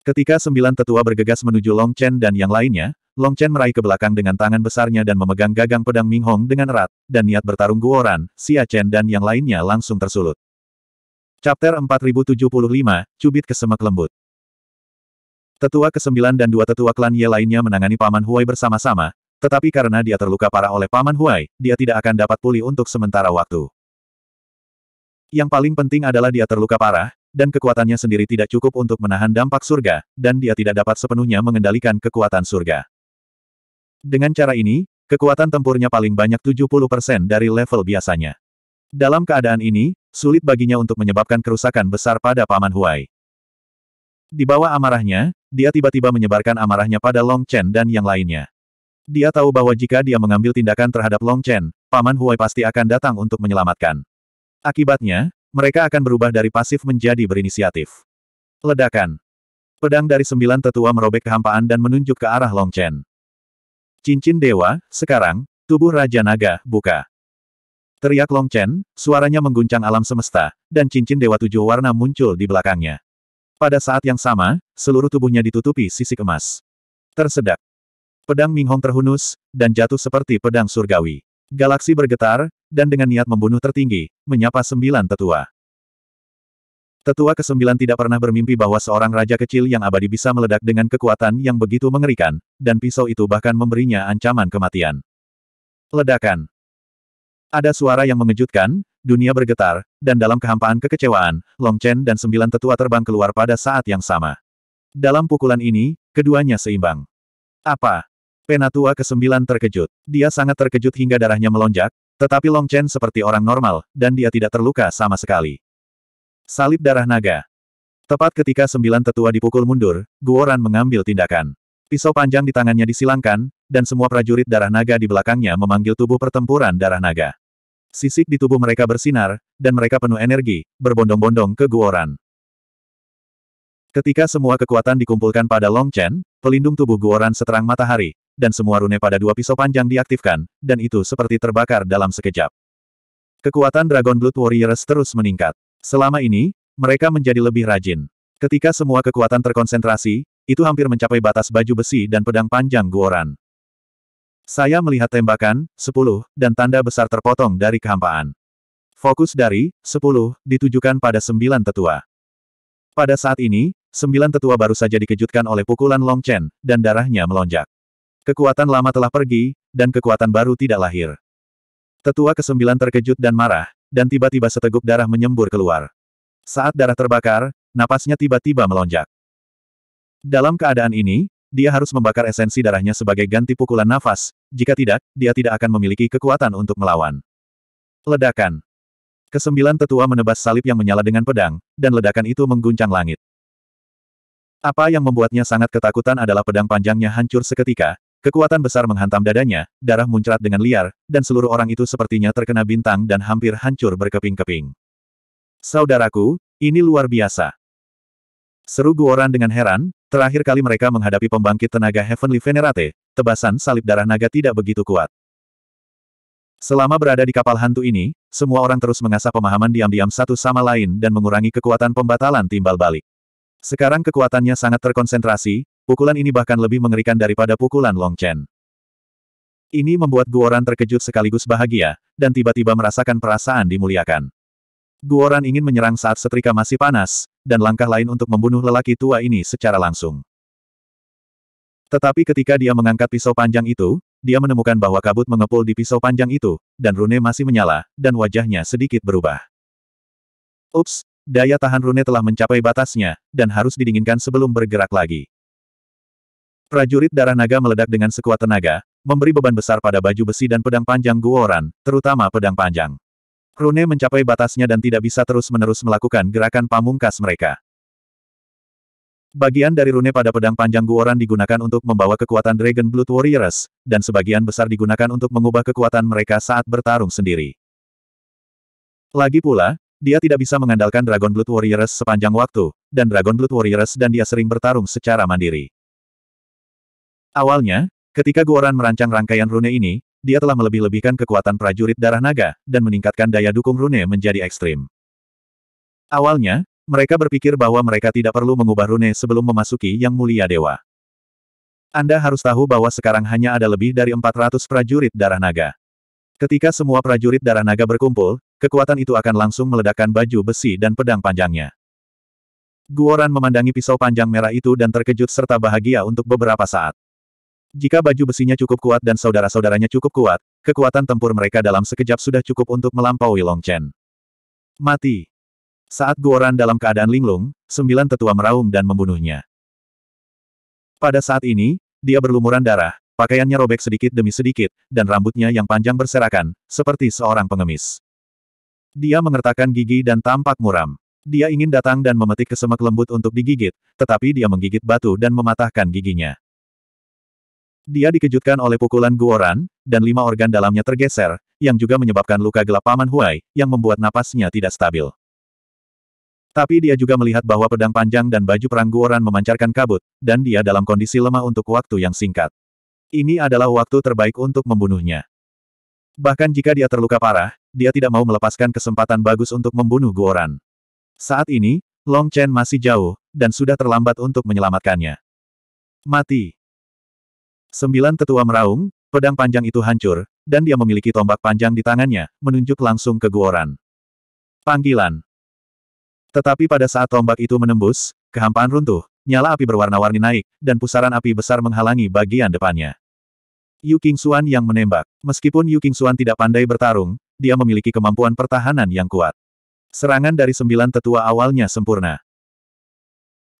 Ketika sembilan tetua bergegas menuju Long Chen dan yang lainnya, Long Chen meraih ke belakang dengan tangan besarnya dan memegang gagang pedang Ming Hong dengan erat, dan niat bertarung Guoran, Xia Chen dan yang lainnya langsung tersulut. Chapter 4075, Cubit Kesemek Lembut Tetua ke-9 dan dua tetua klan Ye lainnya menangani Paman Huai bersama-sama, tetapi karena dia terluka parah oleh Paman Huai, dia tidak akan dapat pulih untuk sementara waktu. Yang paling penting adalah dia terluka parah, dan kekuatannya sendiri tidak cukup untuk menahan dampak surga, dan dia tidak dapat sepenuhnya mengendalikan kekuatan surga. Dengan cara ini, kekuatan tempurnya paling banyak 70% dari level biasanya. Dalam keadaan ini, sulit baginya untuk menyebabkan kerusakan besar pada Paman Huai. Di bawah amarahnya, dia tiba-tiba menyebarkan amarahnya pada Long Chen dan yang lainnya. Dia tahu bahwa jika dia mengambil tindakan terhadap Long Chen, Paman Huai pasti akan datang untuk menyelamatkan. Akibatnya, mereka akan berubah dari pasif menjadi berinisiatif. Ledakan. Pedang dari sembilan tetua merobek kehampaan dan menunjuk ke arah Long Chen. Cincin dewa, sekarang, tubuh Raja Naga, buka. Teriak Long Chen, suaranya mengguncang alam semesta, dan cincin dewa tujuh warna muncul di belakangnya. Pada saat yang sama, seluruh tubuhnya ditutupi sisi emas. Tersedak. Pedang Ming Hong terhunus, dan jatuh seperti pedang surgawi. Galaksi bergetar, dan dengan niat membunuh tertinggi, menyapa sembilan tetua. Tetua kesembilan tidak pernah bermimpi bahwa seorang raja kecil yang abadi bisa meledak dengan kekuatan yang begitu mengerikan, dan pisau itu bahkan memberinya ancaman kematian. Ledakan. Ada suara yang mengejutkan, dunia bergetar, dan dalam kehampaan kekecewaan, Long Chen dan sembilan tetua terbang keluar pada saat yang sama. Dalam pukulan ini, keduanya seimbang. Apa? Penatua kesembilan terkejut. Dia sangat terkejut hingga darahnya melonjak, tetapi Long Chen seperti orang normal, dan dia tidak terluka sama sekali. Salib darah naga. Tepat ketika sembilan tetua dipukul mundur, Guoran mengambil tindakan. Pisau panjang di tangannya disilangkan, dan semua prajurit darah naga di belakangnya memanggil tubuh pertempuran darah naga. Sisik di tubuh mereka bersinar, dan mereka penuh energi, berbondong-bondong ke Guoran. Ketika semua kekuatan dikumpulkan pada Long Chen, pelindung tubuh Guoran seterang matahari, dan semua rune pada dua pisau panjang diaktifkan, dan itu seperti terbakar dalam sekejap. Kekuatan Dragon Blood Warriors terus meningkat. Selama ini, mereka menjadi lebih rajin. Ketika semua kekuatan terkonsentrasi, itu hampir mencapai batas baju besi dan pedang panjang Guoran. Saya melihat tembakan, 10, dan tanda besar terpotong dari kehampaan. Fokus dari, 10, ditujukan pada sembilan tetua. Pada saat ini, sembilan tetua baru saja dikejutkan oleh pukulan Long Chen, dan darahnya melonjak. Kekuatan lama telah pergi, dan kekuatan baru tidak lahir. Tetua kesembilan terkejut dan marah, dan tiba-tiba seteguk darah menyembur keluar. Saat darah terbakar, napasnya tiba-tiba melonjak. Dalam keadaan ini, dia harus membakar esensi darahnya sebagai ganti pukulan nafas, jika tidak, dia tidak akan memiliki kekuatan untuk melawan. Ledakan Kesembilan tetua menebas salib yang menyala dengan pedang, dan ledakan itu mengguncang langit. Apa yang membuatnya sangat ketakutan adalah pedang panjangnya hancur seketika, Kekuatan besar menghantam dadanya, darah muncrat dengan liar, dan seluruh orang itu sepertinya terkena bintang dan hampir hancur berkeping-keping. Saudaraku, ini luar biasa. Seru Guoran dengan heran, terakhir kali mereka menghadapi pembangkit tenaga Heavenly Venerate, tebasan salib darah naga tidak begitu kuat. Selama berada di kapal hantu ini, semua orang terus mengasah pemahaman diam-diam satu sama lain dan mengurangi kekuatan pembatalan timbal balik. Sekarang kekuatannya sangat terkonsentrasi, Pukulan ini bahkan lebih mengerikan daripada pukulan Long Chen. Ini membuat Guoran terkejut sekaligus bahagia, dan tiba-tiba merasakan perasaan dimuliakan. Guoran ingin menyerang saat setrika masih panas, dan langkah lain untuk membunuh lelaki tua ini secara langsung. Tetapi ketika dia mengangkat pisau panjang itu, dia menemukan bahwa kabut mengepul di pisau panjang itu, dan rune masih menyala, dan wajahnya sedikit berubah. Ups, daya tahan rune telah mencapai batasnya, dan harus didinginkan sebelum bergerak lagi. Prajurit darah naga meledak dengan sekuat tenaga, memberi beban besar pada baju besi dan pedang panjang Guoran, terutama pedang panjang. Rune mencapai batasnya dan tidak bisa terus-menerus melakukan gerakan pamungkas mereka. Bagian dari rune pada pedang panjang Guoran digunakan untuk membawa kekuatan Dragon Blood Warriors, dan sebagian besar digunakan untuk mengubah kekuatan mereka saat bertarung sendiri. Lagi pula, dia tidak bisa mengandalkan Dragon Blood Warriors sepanjang waktu, dan Dragon Blood Warriors dan dia sering bertarung secara mandiri. Awalnya, ketika Guoran merancang rangkaian rune ini, dia telah melebih-lebihkan kekuatan prajurit darah naga, dan meningkatkan daya dukung rune menjadi ekstrim. Awalnya, mereka berpikir bahwa mereka tidak perlu mengubah rune sebelum memasuki Yang Mulia Dewa. Anda harus tahu bahwa sekarang hanya ada lebih dari 400 prajurit darah naga. Ketika semua prajurit darah naga berkumpul, kekuatan itu akan langsung meledakkan baju besi dan pedang panjangnya. Guoran memandangi pisau panjang merah itu dan terkejut serta bahagia untuk beberapa saat. Jika baju besinya cukup kuat dan saudara-saudaranya cukup kuat, kekuatan tempur mereka dalam sekejap sudah cukup untuk melampaui Long Chen. Mati. Saat Guoran dalam keadaan linglung, sembilan tetua meraung dan membunuhnya. Pada saat ini, dia berlumuran darah, pakaiannya robek sedikit demi sedikit, dan rambutnya yang panjang berserakan, seperti seorang pengemis. Dia mengertakkan gigi dan tampak muram. Dia ingin datang dan memetik kesemek lembut untuk digigit, tetapi dia menggigit batu dan mematahkan giginya. Dia dikejutkan oleh pukulan Guoran, dan lima organ dalamnya tergeser, yang juga menyebabkan luka gelap Paman Huai, yang membuat napasnya tidak stabil. Tapi dia juga melihat bahwa pedang panjang dan baju perang Guoran memancarkan kabut, dan dia dalam kondisi lemah untuk waktu yang singkat. Ini adalah waktu terbaik untuk membunuhnya. Bahkan jika dia terluka parah, dia tidak mau melepaskan kesempatan bagus untuk membunuh Guoran. Saat ini, Long Chen masih jauh, dan sudah terlambat untuk menyelamatkannya. Mati. Sembilan tetua meraung, pedang panjang itu hancur, dan dia memiliki tombak panjang di tangannya, menunjuk langsung ke Guoran. Panggilan. Tetapi pada saat tombak itu menembus, kehampaan runtuh, nyala api berwarna-warni naik, dan pusaran api besar menghalangi bagian depannya. Yu King Xuan yang menembak. Meskipun Yu King Xuan tidak pandai bertarung, dia memiliki kemampuan pertahanan yang kuat. Serangan dari sembilan tetua awalnya sempurna.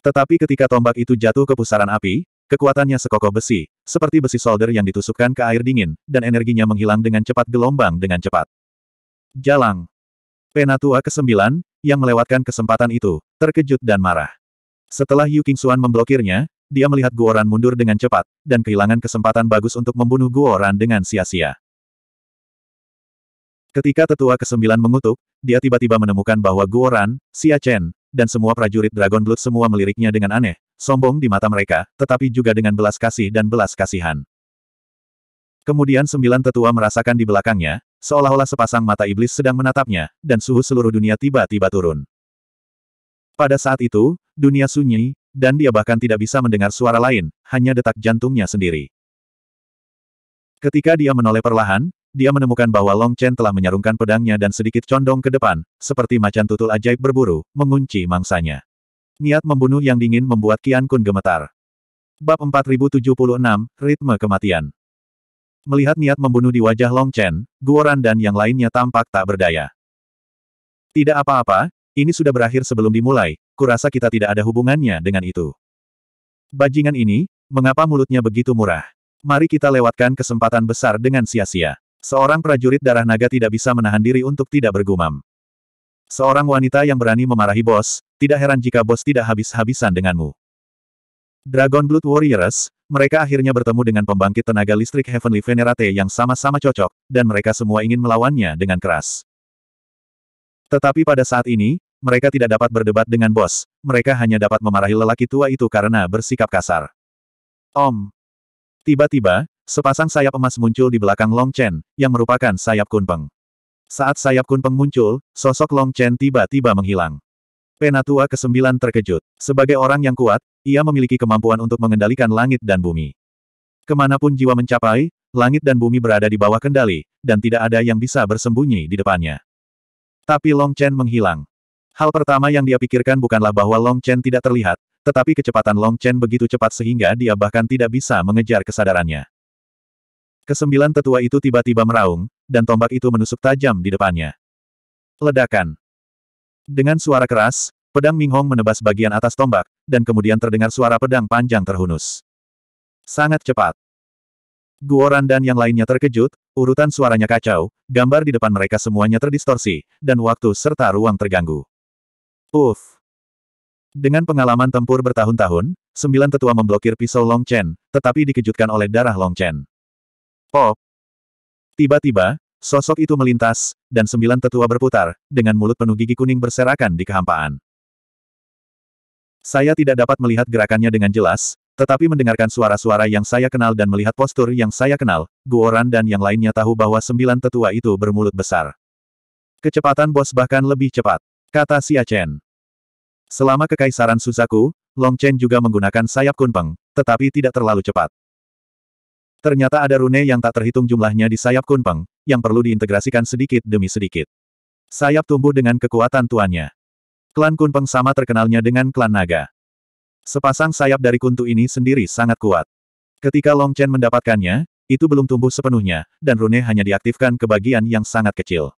Tetapi ketika tombak itu jatuh ke pusaran api, Kekuatannya sekokoh besi, seperti besi solder yang ditusukkan ke air dingin, dan energinya menghilang dengan cepat gelombang dengan cepat. Jalang. Penatua ke-9, yang melewatkan kesempatan itu, terkejut dan marah. Setelah Yu King Xuan memblokirnya, dia melihat Guoran mundur dengan cepat, dan kehilangan kesempatan bagus untuk membunuh Guoran dengan sia-sia. Ketika tetua ke kesembilan mengutuk, dia tiba-tiba menemukan bahwa Guoran, Xia Chen, dan semua prajurit Dragon Blood semua meliriknya dengan aneh, sombong di mata mereka, tetapi juga dengan belas kasih dan belas kasihan. Kemudian sembilan tetua merasakan di belakangnya, seolah-olah sepasang mata iblis sedang menatapnya, dan suhu seluruh dunia tiba-tiba turun. Pada saat itu, dunia sunyi, dan dia bahkan tidak bisa mendengar suara lain, hanya detak jantungnya sendiri. Ketika dia menoleh perlahan, dia menemukan bahwa Long Chen telah menyarungkan pedangnya dan sedikit condong ke depan, seperti macan tutul ajaib berburu, mengunci mangsanya. Niat membunuh yang dingin membuat Qian Kun gemetar. Bab 4076, Ritme Kematian Melihat niat membunuh di wajah Long Chen, Guoran dan yang lainnya tampak tak berdaya. Tidak apa-apa, ini sudah berakhir sebelum dimulai, kurasa kita tidak ada hubungannya dengan itu. Bajingan ini, mengapa mulutnya begitu murah? Mari kita lewatkan kesempatan besar dengan sia-sia. Seorang prajurit darah naga tidak bisa menahan diri untuk tidak bergumam. Seorang wanita yang berani memarahi bos, tidak heran jika bos tidak habis-habisan denganmu. Dragon Blood Warriors, mereka akhirnya bertemu dengan pembangkit tenaga listrik Heavenly Venerate yang sama-sama cocok, dan mereka semua ingin melawannya dengan keras. Tetapi pada saat ini, mereka tidak dapat berdebat dengan bos, mereka hanya dapat memarahi lelaki tua itu karena bersikap kasar. Om. Tiba-tiba, sepasang sayap emas muncul di belakang Long Chen, yang merupakan sayap kunpeng. Saat sayap kunpeng muncul, sosok Long Chen tiba-tiba menghilang. Penatua ke-9 terkejut. Sebagai orang yang kuat, ia memiliki kemampuan untuk mengendalikan langit dan bumi. Kemanapun jiwa mencapai, langit dan bumi berada di bawah kendali, dan tidak ada yang bisa bersembunyi di depannya. Tapi Long Chen menghilang. Hal pertama yang dia pikirkan bukanlah bahwa Long Chen tidak terlihat, tetapi kecepatan Long Chen begitu cepat sehingga dia bahkan tidak bisa mengejar kesadarannya. Kesembilan tetua itu tiba-tiba meraung, dan tombak itu menusuk tajam di depannya. Ledakan. Dengan suara keras, pedang Ming Hong menebas bagian atas tombak, dan kemudian terdengar suara pedang panjang terhunus. Sangat cepat. Guoran dan yang lainnya terkejut, urutan suaranya kacau, gambar di depan mereka semuanya terdistorsi, dan waktu serta ruang terganggu. Uff. Dengan pengalaman tempur bertahun-tahun, sembilan tetua memblokir pisau Long Chen, tetapi dikejutkan oleh darah Long Chen. Pop. Tiba-tiba, Sosok itu melintas, dan sembilan tetua berputar, dengan mulut penuh gigi kuning berserakan di kehampaan. Saya tidak dapat melihat gerakannya dengan jelas, tetapi mendengarkan suara-suara yang saya kenal dan melihat postur yang saya kenal, Guoran dan yang lainnya tahu bahwa sembilan tetua itu bermulut besar. Kecepatan bos bahkan lebih cepat, kata Xia Chen. Selama kekaisaran Suzaku, Long Chen juga menggunakan sayap kunpeng, tetapi tidak terlalu cepat. Ternyata ada rune yang tak terhitung jumlahnya di sayap kunpeng, yang perlu diintegrasikan sedikit demi sedikit. Sayap tumbuh dengan kekuatan tuannya. Klan Kunpeng sama terkenalnya dengan klan naga. Sepasang sayap dari kuntu ini sendiri sangat kuat. Ketika Long Chen mendapatkannya, itu belum tumbuh sepenuhnya, dan rune hanya diaktifkan ke bagian yang sangat kecil.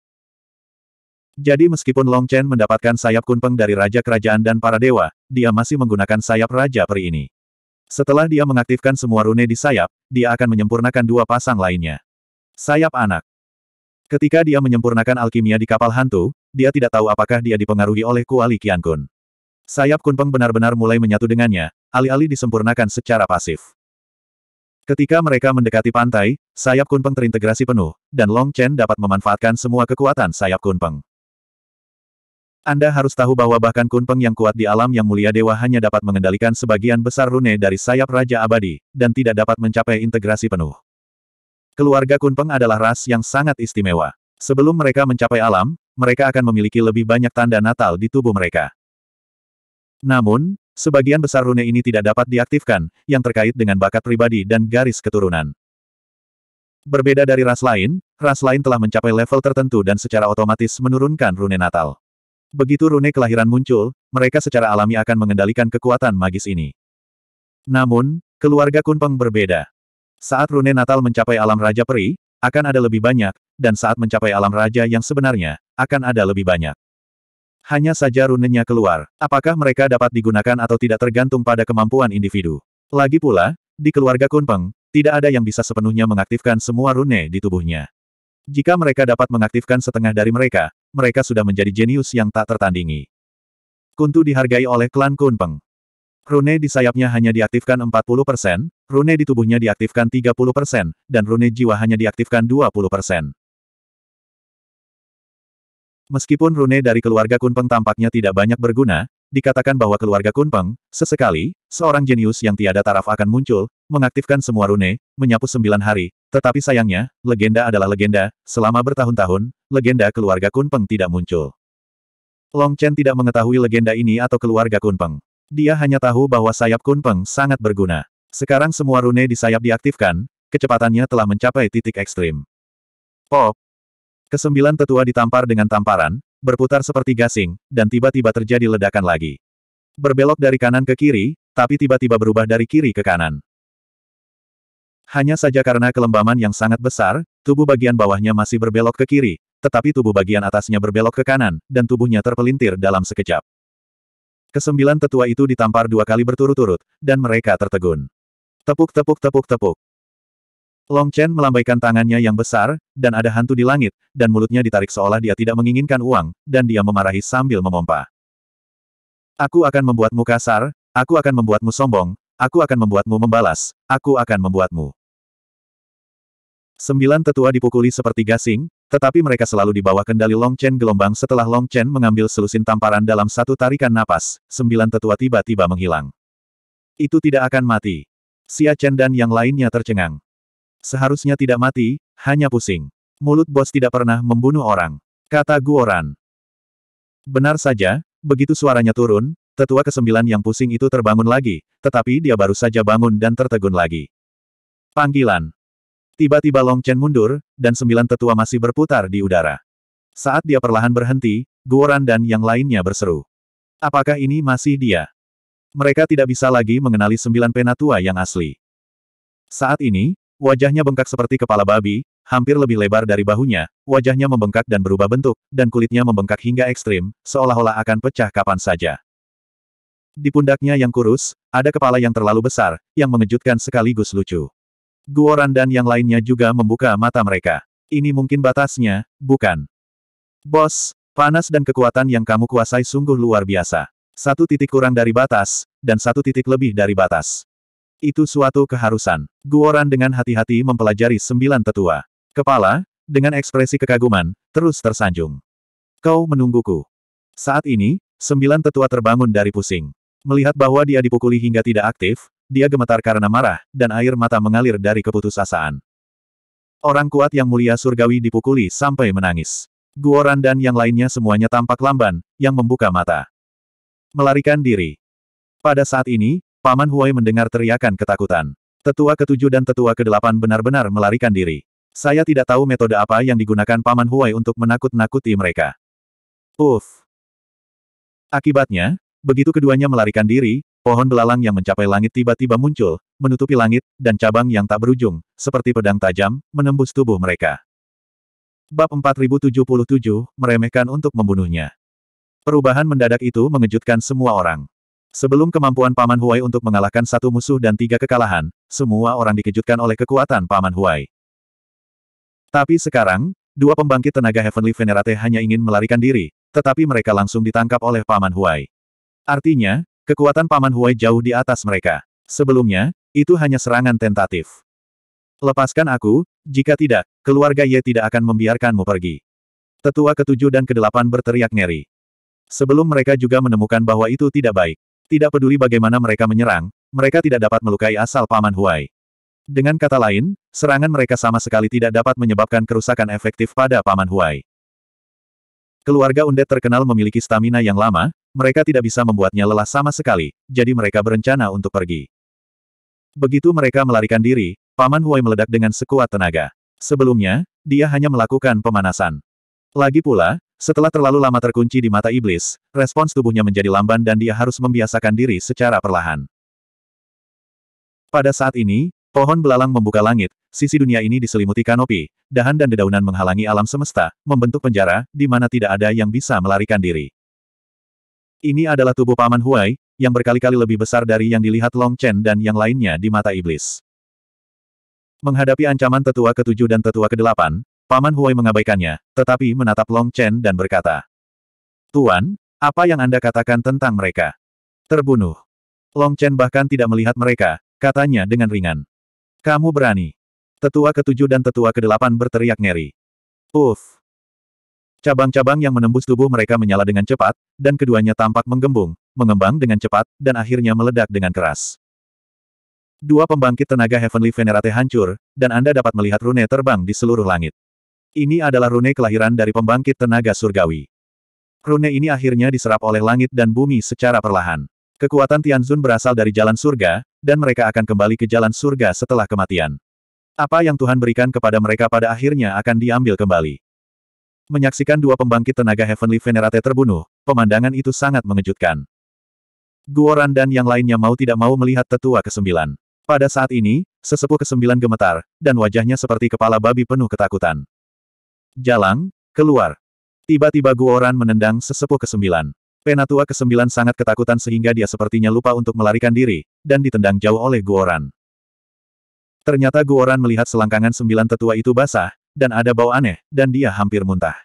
Jadi meskipun Long Chen mendapatkan sayap kunpeng dari Raja Kerajaan dan para dewa, dia masih menggunakan sayap Raja Peri ini. Setelah dia mengaktifkan semua rune di sayap, dia akan menyempurnakan dua pasang lainnya. Sayap anak. Ketika dia menyempurnakan alkimia di kapal hantu, dia tidak tahu apakah dia dipengaruhi oleh kuali kun. Sayap Kunpeng benar-benar mulai menyatu dengannya, alih-alih disempurnakan secara pasif. Ketika mereka mendekati pantai, sayap Kunpeng terintegrasi penuh, dan Long Chen dapat memanfaatkan semua kekuatan sayap Kunpeng. Anda harus tahu bahwa bahkan Kunpeng yang kuat di alam yang mulia dewa hanya dapat mengendalikan sebagian besar rune dari sayap Raja Abadi, dan tidak dapat mencapai integrasi penuh. Keluarga Kunpeng adalah ras yang sangat istimewa. Sebelum mereka mencapai alam, mereka akan memiliki lebih banyak tanda natal di tubuh mereka. Namun, sebagian besar rune ini tidak dapat diaktifkan, yang terkait dengan bakat pribadi dan garis keturunan. Berbeda dari ras lain, ras lain telah mencapai level tertentu dan secara otomatis menurunkan rune natal. Begitu rune kelahiran muncul, mereka secara alami akan mengendalikan kekuatan magis ini. Namun, keluarga Kunpeng berbeda. Saat rune natal mencapai alam raja peri, akan ada lebih banyak, dan saat mencapai alam raja yang sebenarnya, akan ada lebih banyak. Hanya saja runenya keluar, apakah mereka dapat digunakan atau tidak tergantung pada kemampuan individu. Lagi pula, di keluarga Kunpeng, tidak ada yang bisa sepenuhnya mengaktifkan semua rune di tubuhnya. Jika mereka dapat mengaktifkan setengah dari mereka, mereka sudah menjadi jenius yang tak tertandingi. Kuntu dihargai oleh klan Kunpeng. Rune di sayapnya hanya diaktifkan 40%, rune di tubuhnya diaktifkan 30%, dan rune jiwa hanya diaktifkan 20%. Meskipun rune dari keluarga Kunpeng tampaknya tidak banyak berguna, dikatakan bahwa keluarga Kunpeng, sesekali, seorang jenius yang tiada taraf akan muncul, mengaktifkan semua rune, menyapu sembilan hari, tetapi sayangnya, legenda adalah legenda, selama bertahun-tahun, legenda keluarga Kunpeng tidak muncul. Long Chen tidak mengetahui legenda ini atau keluarga Kunpeng. Dia hanya tahu bahwa sayap Kunpeng sangat berguna. Sekarang semua rune di sayap diaktifkan, kecepatannya telah mencapai titik ekstrim. Pop! Kesembilan tetua ditampar dengan tamparan, berputar seperti gasing, dan tiba-tiba terjadi ledakan lagi. Berbelok dari kanan ke kiri, tapi tiba-tiba berubah dari kiri ke kanan. Hanya saja karena kelembaman yang sangat besar, tubuh bagian bawahnya masih berbelok ke kiri, tetapi tubuh bagian atasnya berbelok ke kanan, dan tubuhnya terpelintir dalam sekejap. Kesembilan tetua itu ditampar dua kali berturut-turut, dan mereka tertegun. Tepuk tepuk tepuk tepuk. Long Chen melambaikan tangannya yang besar, dan ada hantu di langit, dan mulutnya ditarik seolah dia tidak menginginkan uang, dan dia memarahi sambil memompa. Aku akan membuatmu kasar, aku akan membuatmu sombong, aku akan membuatmu membalas, aku akan membuatmu. Sembilan tetua dipukuli seperti gasing, tetapi mereka selalu di bawah kendali Long Chen gelombang setelah Long Chen mengambil selusin tamparan dalam satu tarikan napas, sembilan tetua tiba-tiba menghilang. Itu tidak akan mati. Xia Chen dan yang lainnya tercengang. Seharusnya tidak mati, hanya pusing. Mulut bos tidak pernah membunuh orang. Kata Guoran. Benar saja, begitu suaranya turun, tetua kesembilan yang pusing itu terbangun lagi, tetapi dia baru saja bangun dan tertegun lagi. Panggilan. Tiba-tiba Long Chen mundur, dan sembilan tetua masih berputar di udara. Saat dia perlahan berhenti, Guoran dan yang lainnya berseru. Apakah ini masih dia? Mereka tidak bisa lagi mengenali sembilan penatua yang asli. Saat ini, wajahnya bengkak seperti kepala babi, hampir lebih lebar dari bahunya, wajahnya membengkak dan berubah bentuk, dan kulitnya membengkak hingga ekstrim, seolah-olah akan pecah kapan saja. Di pundaknya yang kurus, ada kepala yang terlalu besar, yang mengejutkan sekaligus lucu. Guoran dan yang lainnya juga membuka mata mereka. Ini mungkin batasnya, bukan? Bos, panas dan kekuatan yang kamu kuasai sungguh luar biasa. Satu titik kurang dari batas, dan satu titik lebih dari batas. Itu suatu keharusan. Guoran dengan hati-hati mempelajari sembilan tetua. Kepala, dengan ekspresi kekaguman, terus tersanjung. Kau menungguku. Saat ini, sembilan tetua terbangun dari pusing. Melihat bahwa dia dipukuli hingga tidak aktif, dia gemetar karena marah, dan air mata mengalir dari keputusasaan. Orang kuat yang mulia surgawi dipukuli sampai menangis. Guoran dan yang lainnya semuanya tampak lamban, yang membuka mata. Melarikan diri. Pada saat ini, Paman Huai mendengar teriakan ketakutan. Tetua ketujuh dan tetua kedelapan benar-benar melarikan diri. Saya tidak tahu metode apa yang digunakan Paman Huai untuk menakut-nakuti mereka. Uff. Akibatnya, begitu keduanya melarikan diri, pohon belalang yang mencapai langit tiba-tiba muncul, menutupi langit, dan cabang yang tak berujung, seperti pedang tajam, menembus tubuh mereka. Bab 4077, meremehkan untuk membunuhnya. Perubahan mendadak itu mengejutkan semua orang. Sebelum kemampuan Paman Huai untuk mengalahkan satu musuh dan tiga kekalahan, semua orang dikejutkan oleh kekuatan Paman Huai. Tapi sekarang, dua pembangkit tenaga Heavenly Venerate hanya ingin melarikan diri, tetapi mereka langsung ditangkap oleh Paman Huai. Artinya, kekuatan Paman Huai jauh di atas mereka. Sebelumnya, itu hanya serangan tentatif. Lepaskan aku, jika tidak, keluarga Ye tidak akan membiarkanmu pergi. Tetua ketujuh dan kedelapan berteriak ngeri. Sebelum mereka juga menemukan bahwa itu tidak baik. Tidak peduli bagaimana mereka menyerang, mereka tidak dapat melukai asal Paman Huai. Dengan kata lain, serangan mereka sama sekali tidak dapat menyebabkan kerusakan efektif pada Paman Huai. Keluarga Undet terkenal memiliki stamina yang lama, mereka tidak bisa membuatnya lelah sama sekali, jadi mereka berencana untuk pergi. Begitu mereka melarikan diri, Paman Huai meledak dengan sekuat tenaga. Sebelumnya, dia hanya melakukan pemanasan. Lagi pula, setelah terlalu lama terkunci di mata iblis, respons tubuhnya menjadi lamban dan dia harus membiasakan diri secara perlahan. Pada saat ini, pohon belalang membuka langit, sisi dunia ini diselimuti kanopi, dahan dan dedaunan menghalangi alam semesta, membentuk penjara, di mana tidak ada yang bisa melarikan diri. Ini adalah tubuh Paman Huai, yang berkali-kali lebih besar dari yang dilihat Long Chen dan yang lainnya di mata iblis. Menghadapi ancaman tetua ketujuh dan tetua kedelapan, Paman Huai mengabaikannya, tetapi menatap Long Chen dan berkata, Tuan, apa yang Anda katakan tentang mereka? Terbunuh. Long Chen bahkan tidak melihat mereka, katanya dengan ringan. Kamu berani. Tetua ketujuh dan tetua kedelapan berteriak ngeri. Uff. Cabang-cabang yang menembus tubuh mereka menyala dengan cepat, dan keduanya tampak menggembung, mengembang dengan cepat, dan akhirnya meledak dengan keras. Dua pembangkit tenaga Heavenly Venerate hancur, dan Anda dapat melihat rune terbang di seluruh langit. Ini adalah rune kelahiran dari pembangkit tenaga surgawi. Rune ini akhirnya diserap oleh langit dan bumi secara perlahan. Kekuatan Tianzun berasal dari jalan surga, dan mereka akan kembali ke jalan surga setelah kematian. Apa yang Tuhan berikan kepada mereka pada akhirnya akan diambil kembali. Menyaksikan dua pembangkit tenaga Heavenly Venerate terbunuh, pemandangan itu sangat mengejutkan. Guoran dan yang lainnya mau tidak mau melihat tetua kesembilan. Pada saat ini, sesepuh kesembilan gemetar, dan wajahnya seperti kepala babi penuh ketakutan. Jalang, keluar. Tiba-tiba Guoran menendang sesepuh kesembilan. Penatua kesembilan sangat ketakutan sehingga dia sepertinya lupa untuk melarikan diri, dan ditendang jauh oleh Guoran. Ternyata Guoran melihat selangkangan sembilan tetua itu basah, dan ada bau aneh, dan dia hampir muntah.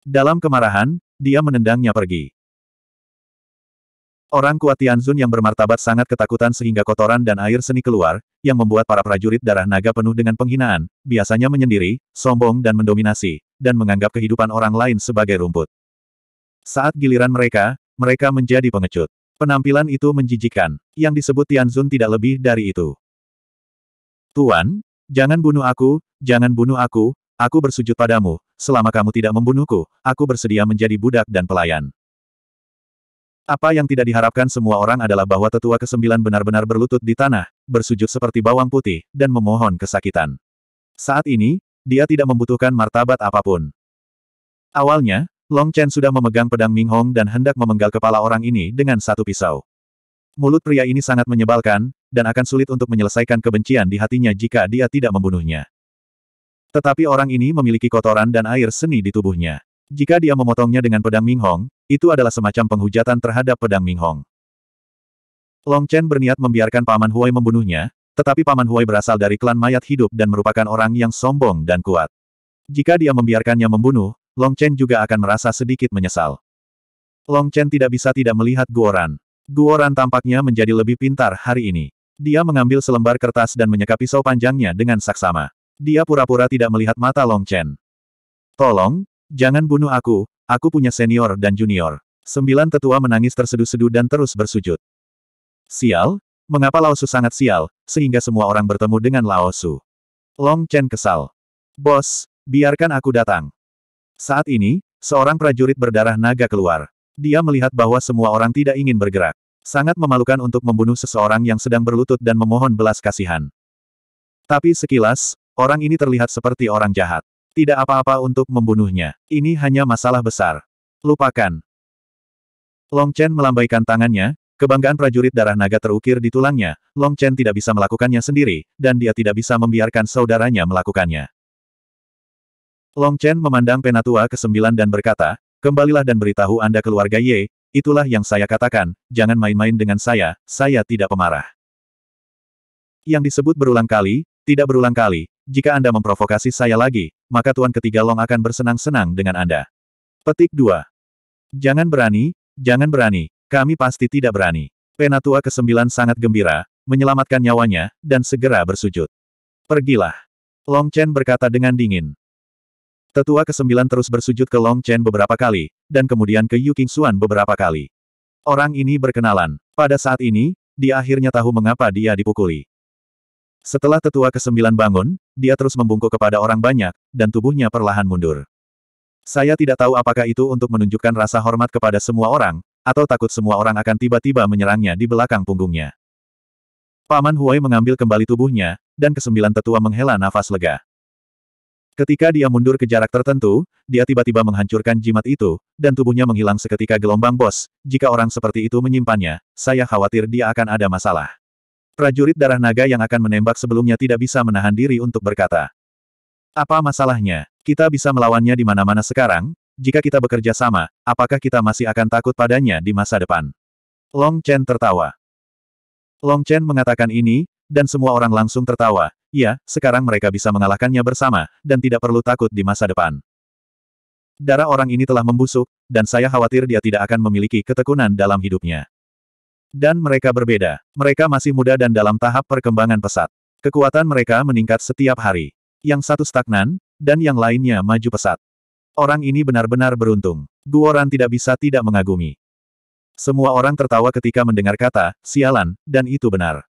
Dalam kemarahan, dia menendangnya pergi. Orang kuat Tianzun yang bermartabat sangat ketakutan sehingga kotoran dan air seni keluar, yang membuat para prajurit darah naga penuh dengan penghinaan, biasanya menyendiri, sombong dan mendominasi, dan menganggap kehidupan orang lain sebagai rumput. Saat giliran mereka, mereka menjadi pengecut. Penampilan itu menjijikan, Yang disebut Tianzun tidak lebih dari itu. Tuan, jangan bunuh aku, jangan bunuh aku, aku bersujud padamu, selama kamu tidak membunuhku, aku bersedia menjadi budak dan pelayan. Apa yang tidak diharapkan semua orang adalah bahwa tetua kesembilan benar-benar berlutut di tanah, bersujud seperti bawang putih, dan memohon kesakitan. Saat ini, dia tidak membutuhkan martabat apapun. Awalnya, Long Chen sudah memegang pedang Ming Hong dan hendak memenggal kepala orang ini dengan satu pisau. Mulut pria ini sangat menyebalkan, dan akan sulit untuk menyelesaikan kebencian di hatinya jika dia tidak membunuhnya. Tetapi orang ini memiliki kotoran dan air seni di tubuhnya. Jika dia memotongnya dengan pedang Ming Hong, itu adalah semacam penghujatan terhadap pedang Ming Hong. Long Chen berniat membiarkan Paman Huai membunuhnya, tetapi Paman Huai berasal dari klan mayat hidup dan merupakan orang yang sombong dan kuat. Jika dia membiarkannya membunuh, Long Chen juga akan merasa sedikit menyesal. Long Chen tidak bisa tidak melihat Guoran. Guoran tampaknya menjadi lebih pintar hari ini. Dia mengambil selembar kertas dan menyeka pisau panjangnya dengan saksama. Dia pura-pura tidak melihat mata Long Chen. Tolong, jangan bunuh aku, Aku punya senior dan junior. Sembilan tetua menangis terseduh-seduh dan terus bersujud. Sial? Mengapa Laosu sangat sial, sehingga semua orang bertemu dengan Laosu? Long Chen kesal. Bos, biarkan aku datang. Saat ini, seorang prajurit berdarah naga keluar. Dia melihat bahwa semua orang tidak ingin bergerak. Sangat memalukan untuk membunuh seseorang yang sedang berlutut dan memohon belas kasihan. Tapi sekilas, orang ini terlihat seperti orang jahat. Tidak apa-apa untuk membunuhnya. Ini hanya masalah besar. Lupakan. Long Chen melambaikan tangannya, kebanggaan prajurit darah naga terukir di tulangnya. Long Chen tidak bisa melakukannya sendiri, dan dia tidak bisa membiarkan saudaranya melakukannya. Long Chen memandang penatua ke-9 dan berkata, Kembalilah dan beritahu Anda keluarga Ye, itulah yang saya katakan, jangan main-main dengan saya, saya tidak pemarah. Yang disebut berulang kali, tidak berulang kali, jika Anda memprovokasi saya lagi, maka Tuan Ketiga Long akan bersenang-senang dengan Anda. Petik 2. Jangan berani, jangan berani, kami pasti tidak berani. Penatua ke-9 sangat gembira, menyelamatkan nyawanya, dan segera bersujud. Pergilah. Long Chen berkata dengan dingin. Tetua ke-9 terus bersujud ke Long Chen beberapa kali, dan kemudian ke Yu King Xuan beberapa kali. Orang ini berkenalan. Pada saat ini, dia akhirnya tahu mengapa dia dipukuli. Setelah tetua kesembilan bangun, dia terus membungkuk kepada orang banyak, dan tubuhnya perlahan mundur. Saya tidak tahu apakah itu untuk menunjukkan rasa hormat kepada semua orang, atau takut semua orang akan tiba-tiba menyerangnya di belakang punggungnya. Paman Huai mengambil kembali tubuhnya, dan kesembilan tetua menghela nafas lega. Ketika dia mundur ke jarak tertentu, dia tiba-tiba menghancurkan jimat itu, dan tubuhnya menghilang seketika gelombang bos. Jika orang seperti itu menyimpannya, saya khawatir dia akan ada masalah. Prajurit darah naga yang akan menembak sebelumnya tidak bisa menahan diri untuk berkata. Apa masalahnya? Kita bisa melawannya di mana-mana sekarang, jika kita bekerja sama, apakah kita masih akan takut padanya di masa depan? Long Chen tertawa. Long Chen mengatakan ini, dan semua orang langsung tertawa, ya, sekarang mereka bisa mengalahkannya bersama, dan tidak perlu takut di masa depan. Darah orang ini telah membusuk, dan saya khawatir dia tidak akan memiliki ketekunan dalam hidupnya. Dan mereka berbeda. Mereka masih muda dan dalam tahap perkembangan pesat. Kekuatan mereka meningkat setiap hari. Yang satu stagnan, dan yang lainnya maju pesat. Orang ini benar-benar beruntung. Guoran tidak bisa tidak mengagumi. Semua orang tertawa ketika mendengar kata, sialan, dan itu benar.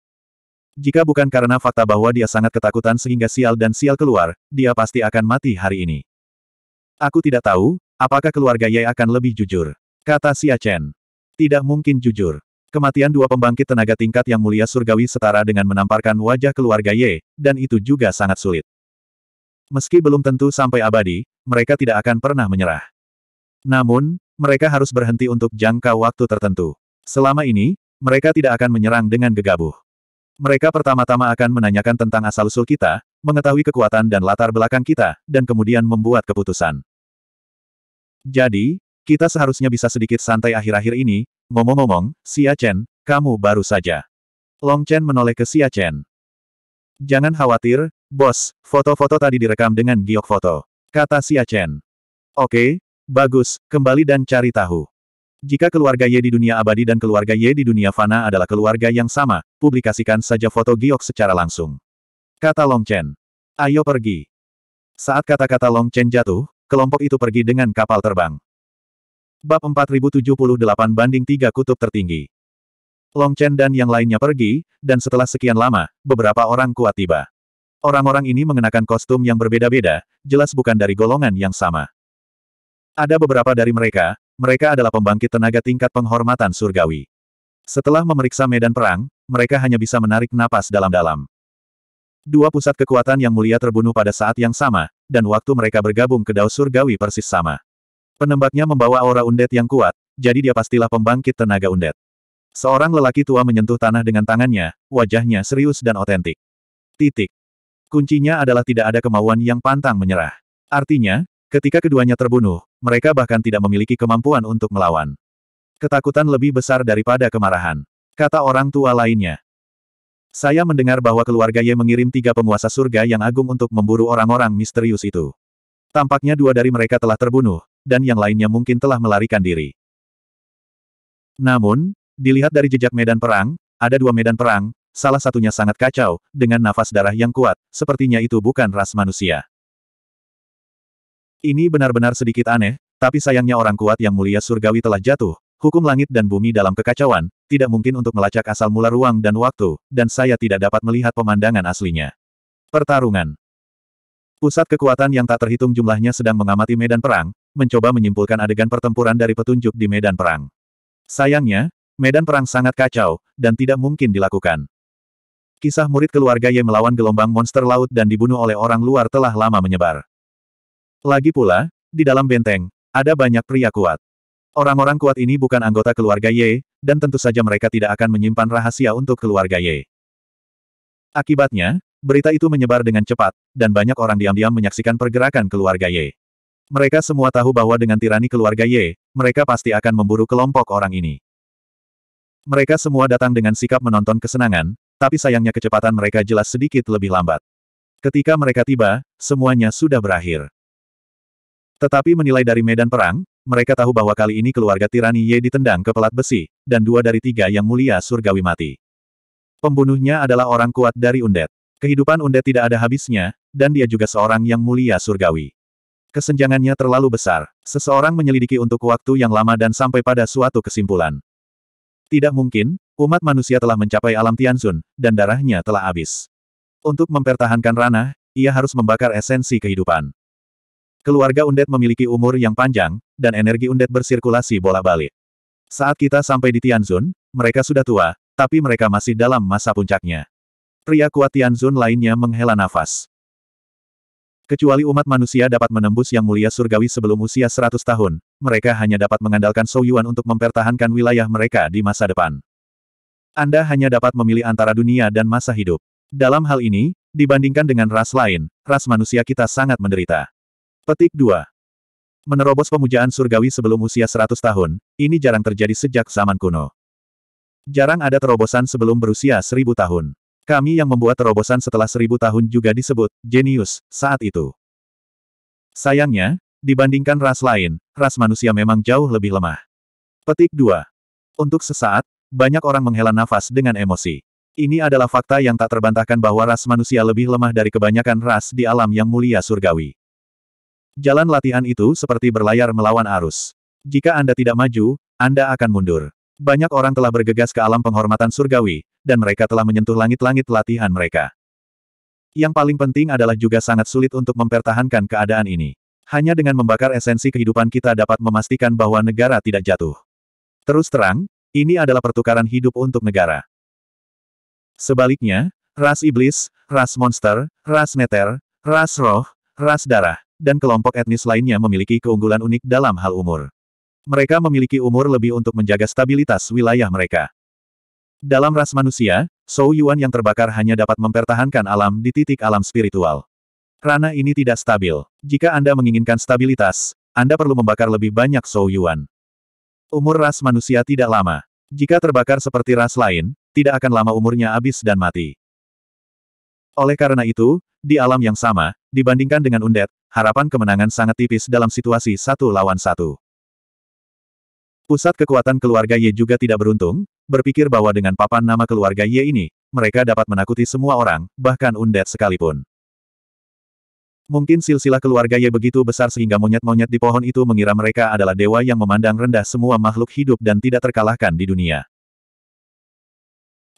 Jika bukan karena fakta bahwa dia sangat ketakutan sehingga sial dan sial keluar, dia pasti akan mati hari ini. Aku tidak tahu, apakah keluarga Ye akan lebih jujur? Kata Xia Chen. Tidak mungkin jujur. Kematian dua pembangkit tenaga tingkat yang mulia surgawi setara dengan menamparkan wajah keluarga Ye, dan itu juga sangat sulit. Meski belum tentu sampai abadi, mereka tidak akan pernah menyerah. Namun, mereka harus berhenti untuk jangka waktu tertentu. Selama ini, mereka tidak akan menyerang dengan gegabah. Mereka pertama-tama akan menanyakan tentang asal-usul kita, mengetahui kekuatan dan latar belakang kita, dan kemudian membuat keputusan. Jadi, kita seharusnya bisa sedikit santai akhir-akhir ini, ngomong-ngomong, Xia Chen, kamu baru saja. Long Chen menoleh ke Xia Chen. Jangan khawatir, bos, foto-foto tadi direkam dengan giok foto. Kata Xia Chen. Oke, bagus, kembali dan cari tahu. Jika keluarga Ye di dunia abadi dan keluarga Ye di dunia fana adalah keluarga yang sama, publikasikan saja foto giok secara langsung. Kata Long Chen. Ayo pergi. Saat kata-kata Long Chen jatuh, kelompok itu pergi dengan kapal terbang. Bab 4078 banding tiga kutub tertinggi. Long Chen dan yang lainnya pergi, dan setelah sekian lama, beberapa orang kuat tiba. Orang-orang ini mengenakan kostum yang berbeda-beda, jelas bukan dari golongan yang sama. Ada beberapa dari mereka, mereka adalah pembangkit tenaga tingkat penghormatan surgawi. Setelah memeriksa medan perang, mereka hanya bisa menarik napas dalam-dalam. Dua pusat kekuatan yang mulia terbunuh pada saat yang sama, dan waktu mereka bergabung ke Dao Surgawi persis sama. Penembaknya membawa aura undet yang kuat, jadi dia pastilah pembangkit tenaga undet. Seorang lelaki tua menyentuh tanah dengan tangannya, wajahnya serius dan otentik. Titik. Kuncinya adalah tidak ada kemauan yang pantang menyerah. Artinya, ketika keduanya terbunuh, mereka bahkan tidak memiliki kemampuan untuk melawan. Ketakutan lebih besar daripada kemarahan. Kata orang tua lainnya, saya mendengar bahwa keluarga Ye mengirim tiga penguasa surga yang agung untuk memburu orang-orang misterius itu. Tampaknya dua dari mereka telah terbunuh, dan yang lainnya mungkin telah melarikan diri. Namun, dilihat dari jejak medan perang, ada dua medan perang, salah satunya sangat kacau, dengan nafas darah yang kuat, sepertinya itu bukan ras manusia. Ini benar-benar sedikit aneh, tapi sayangnya orang kuat yang mulia surgawi telah jatuh, hukum langit dan bumi dalam kekacauan, tidak mungkin untuk melacak asal mula ruang dan waktu, dan saya tidak dapat melihat pemandangan aslinya. Pertarungan Pusat kekuatan yang tak terhitung jumlahnya sedang mengamati medan perang, mencoba menyimpulkan adegan pertempuran dari petunjuk di medan perang. Sayangnya, medan perang sangat kacau, dan tidak mungkin dilakukan. Kisah murid keluarga Ye melawan gelombang monster laut dan dibunuh oleh orang luar telah lama menyebar. Lagi pula, di dalam benteng, ada banyak pria kuat. Orang-orang kuat ini bukan anggota keluarga Ye, dan tentu saja mereka tidak akan menyimpan rahasia untuk keluarga Ye. Akibatnya, berita itu menyebar dengan cepat, dan banyak orang diam-diam menyaksikan pergerakan keluarga Ye. Mereka semua tahu bahwa dengan tirani keluarga Ye, mereka pasti akan memburu kelompok orang ini. Mereka semua datang dengan sikap menonton kesenangan, tapi sayangnya kecepatan mereka jelas sedikit lebih lambat. Ketika mereka tiba, semuanya sudah berakhir. Tetapi menilai dari medan perang, mereka tahu bahwa kali ini keluarga tirani Ye ditendang ke pelat besi, dan dua dari tiga yang mulia surgawi mati. Pembunuhnya adalah orang kuat dari Undet. Kehidupan Undet tidak ada habisnya, dan dia juga seorang yang mulia surgawi. Kesenjangannya terlalu besar. Seseorang menyelidiki untuk waktu yang lama dan sampai pada suatu kesimpulan. Tidak mungkin, umat manusia telah mencapai alam Tianzun, dan darahnya telah habis. Untuk mempertahankan ranah, ia harus membakar esensi kehidupan. Keluarga Undet memiliki umur yang panjang, dan energi Undet bersirkulasi bola-balik. Saat kita sampai di Tianzun, mereka sudah tua, tapi mereka masih dalam masa puncaknya. Pria kuat Tianzun lainnya menghela nafas. Kecuali umat manusia dapat menembus yang mulia surgawi sebelum usia 100 tahun, mereka hanya dapat mengandalkan Yuan untuk mempertahankan wilayah mereka di masa depan. Anda hanya dapat memilih antara dunia dan masa hidup. Dalam hal ini, dibandingkan dengan ras lain, ras manusia kita sangat menderita. Petik 2. Menerobos pemujaan surgawi sebelum usia 100 tahun, ini jarang terjadi sejak zaman kuno. Jarang ada terobosan sebelum berusia 1000 tahun. Kami yang membuat terobosan setelah seribu tahun juga disebut jenius saat itu. Sayangnya, dibandingkan ras lain, ras manusia memang jauh lebih lemah. Petik 2. Untuk sesaat, banyak orang menghela nafas dengan emosi. Ini adalah fakta yang tak terbantahkan bahwa ras manusia lebih lemah dari kebanyakan ras di alam yang mulia surgawi. Jalan latihan itu seperti berlayar melawan arus. Jika Anda tidak maju, Anda akan mundur. Banyak orang telah bergegas ke alam penghormatan surgawi, dan mereka telah menyentuh langit-langit latihan mereka. Yang paling penting adalah juga sangat sulit untuk mempertahankan keadaan ini. Hanya dengan membakar esensi kehidupan kita dapat memastikan bahwa negara tidak jatuh. Terus terang, ini adalah pertukaran hidup untuk negara. Sebaliknya, ras iblis, ras monster, ras neter, ras roh, ras darah, dan kelompok etnis lainnya memiliki keunggulan unik dalam hal umur. Mereka memiliki umur lebih untuk menjaga stabilitas wilayah mereka. Dalam ras manusia, Shou Yuan yang terbakar hanya dapat mempertahankan alam di titik alam spiritual. Rana ini tidak stabil. Jika Anda menginginkan stabilitas, Anda perlu membakar lebih banyak Shou Yuan. Umur ras manusia tidak lama. Jika terbakar seperti ras lain, tidak akan lama umurnya habis dan mati. Oleh karena itu, di alam yang sama, dibandingkan dengan undet, harapan kemenangan sangat tipis dalam situasi satu lawan satu. Pusat kekuatan keluarga Ye juga tidak beruntung, berpikir bahwa dengan papan nama keluarga Ye ini, mereka dapat menakuti semua orang, bahkan undet sekalipun. Mungkin silsilah keluarga Ye begitu besar sehingga monyet-monyet di pohon itu mengira mereka adalah dewa yang memandang rendah semua makhluk hidup dan tidak terkalahkan di dunia.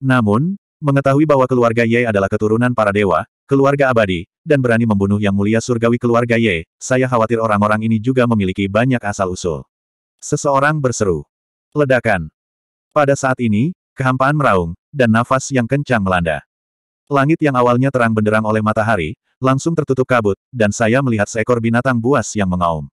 Namun, mengetahui bahwa keluarga Ye adalah keturunan para dewa, keluarga abadi, dan berani membunuh yang mulia surgawi keluarga Ye, saya khawatir orang-orang ini juga memiliki banyak asal-usul. Seseorang berseru. Ledakan. Pada saat ini, kehampaan meraung, dan nafas yang kencang melanda. Langit yang awalnya terang benderang oleh matahari, langsung tertutup kabut, dan saya melihat seekor binatang buas yang mengaum.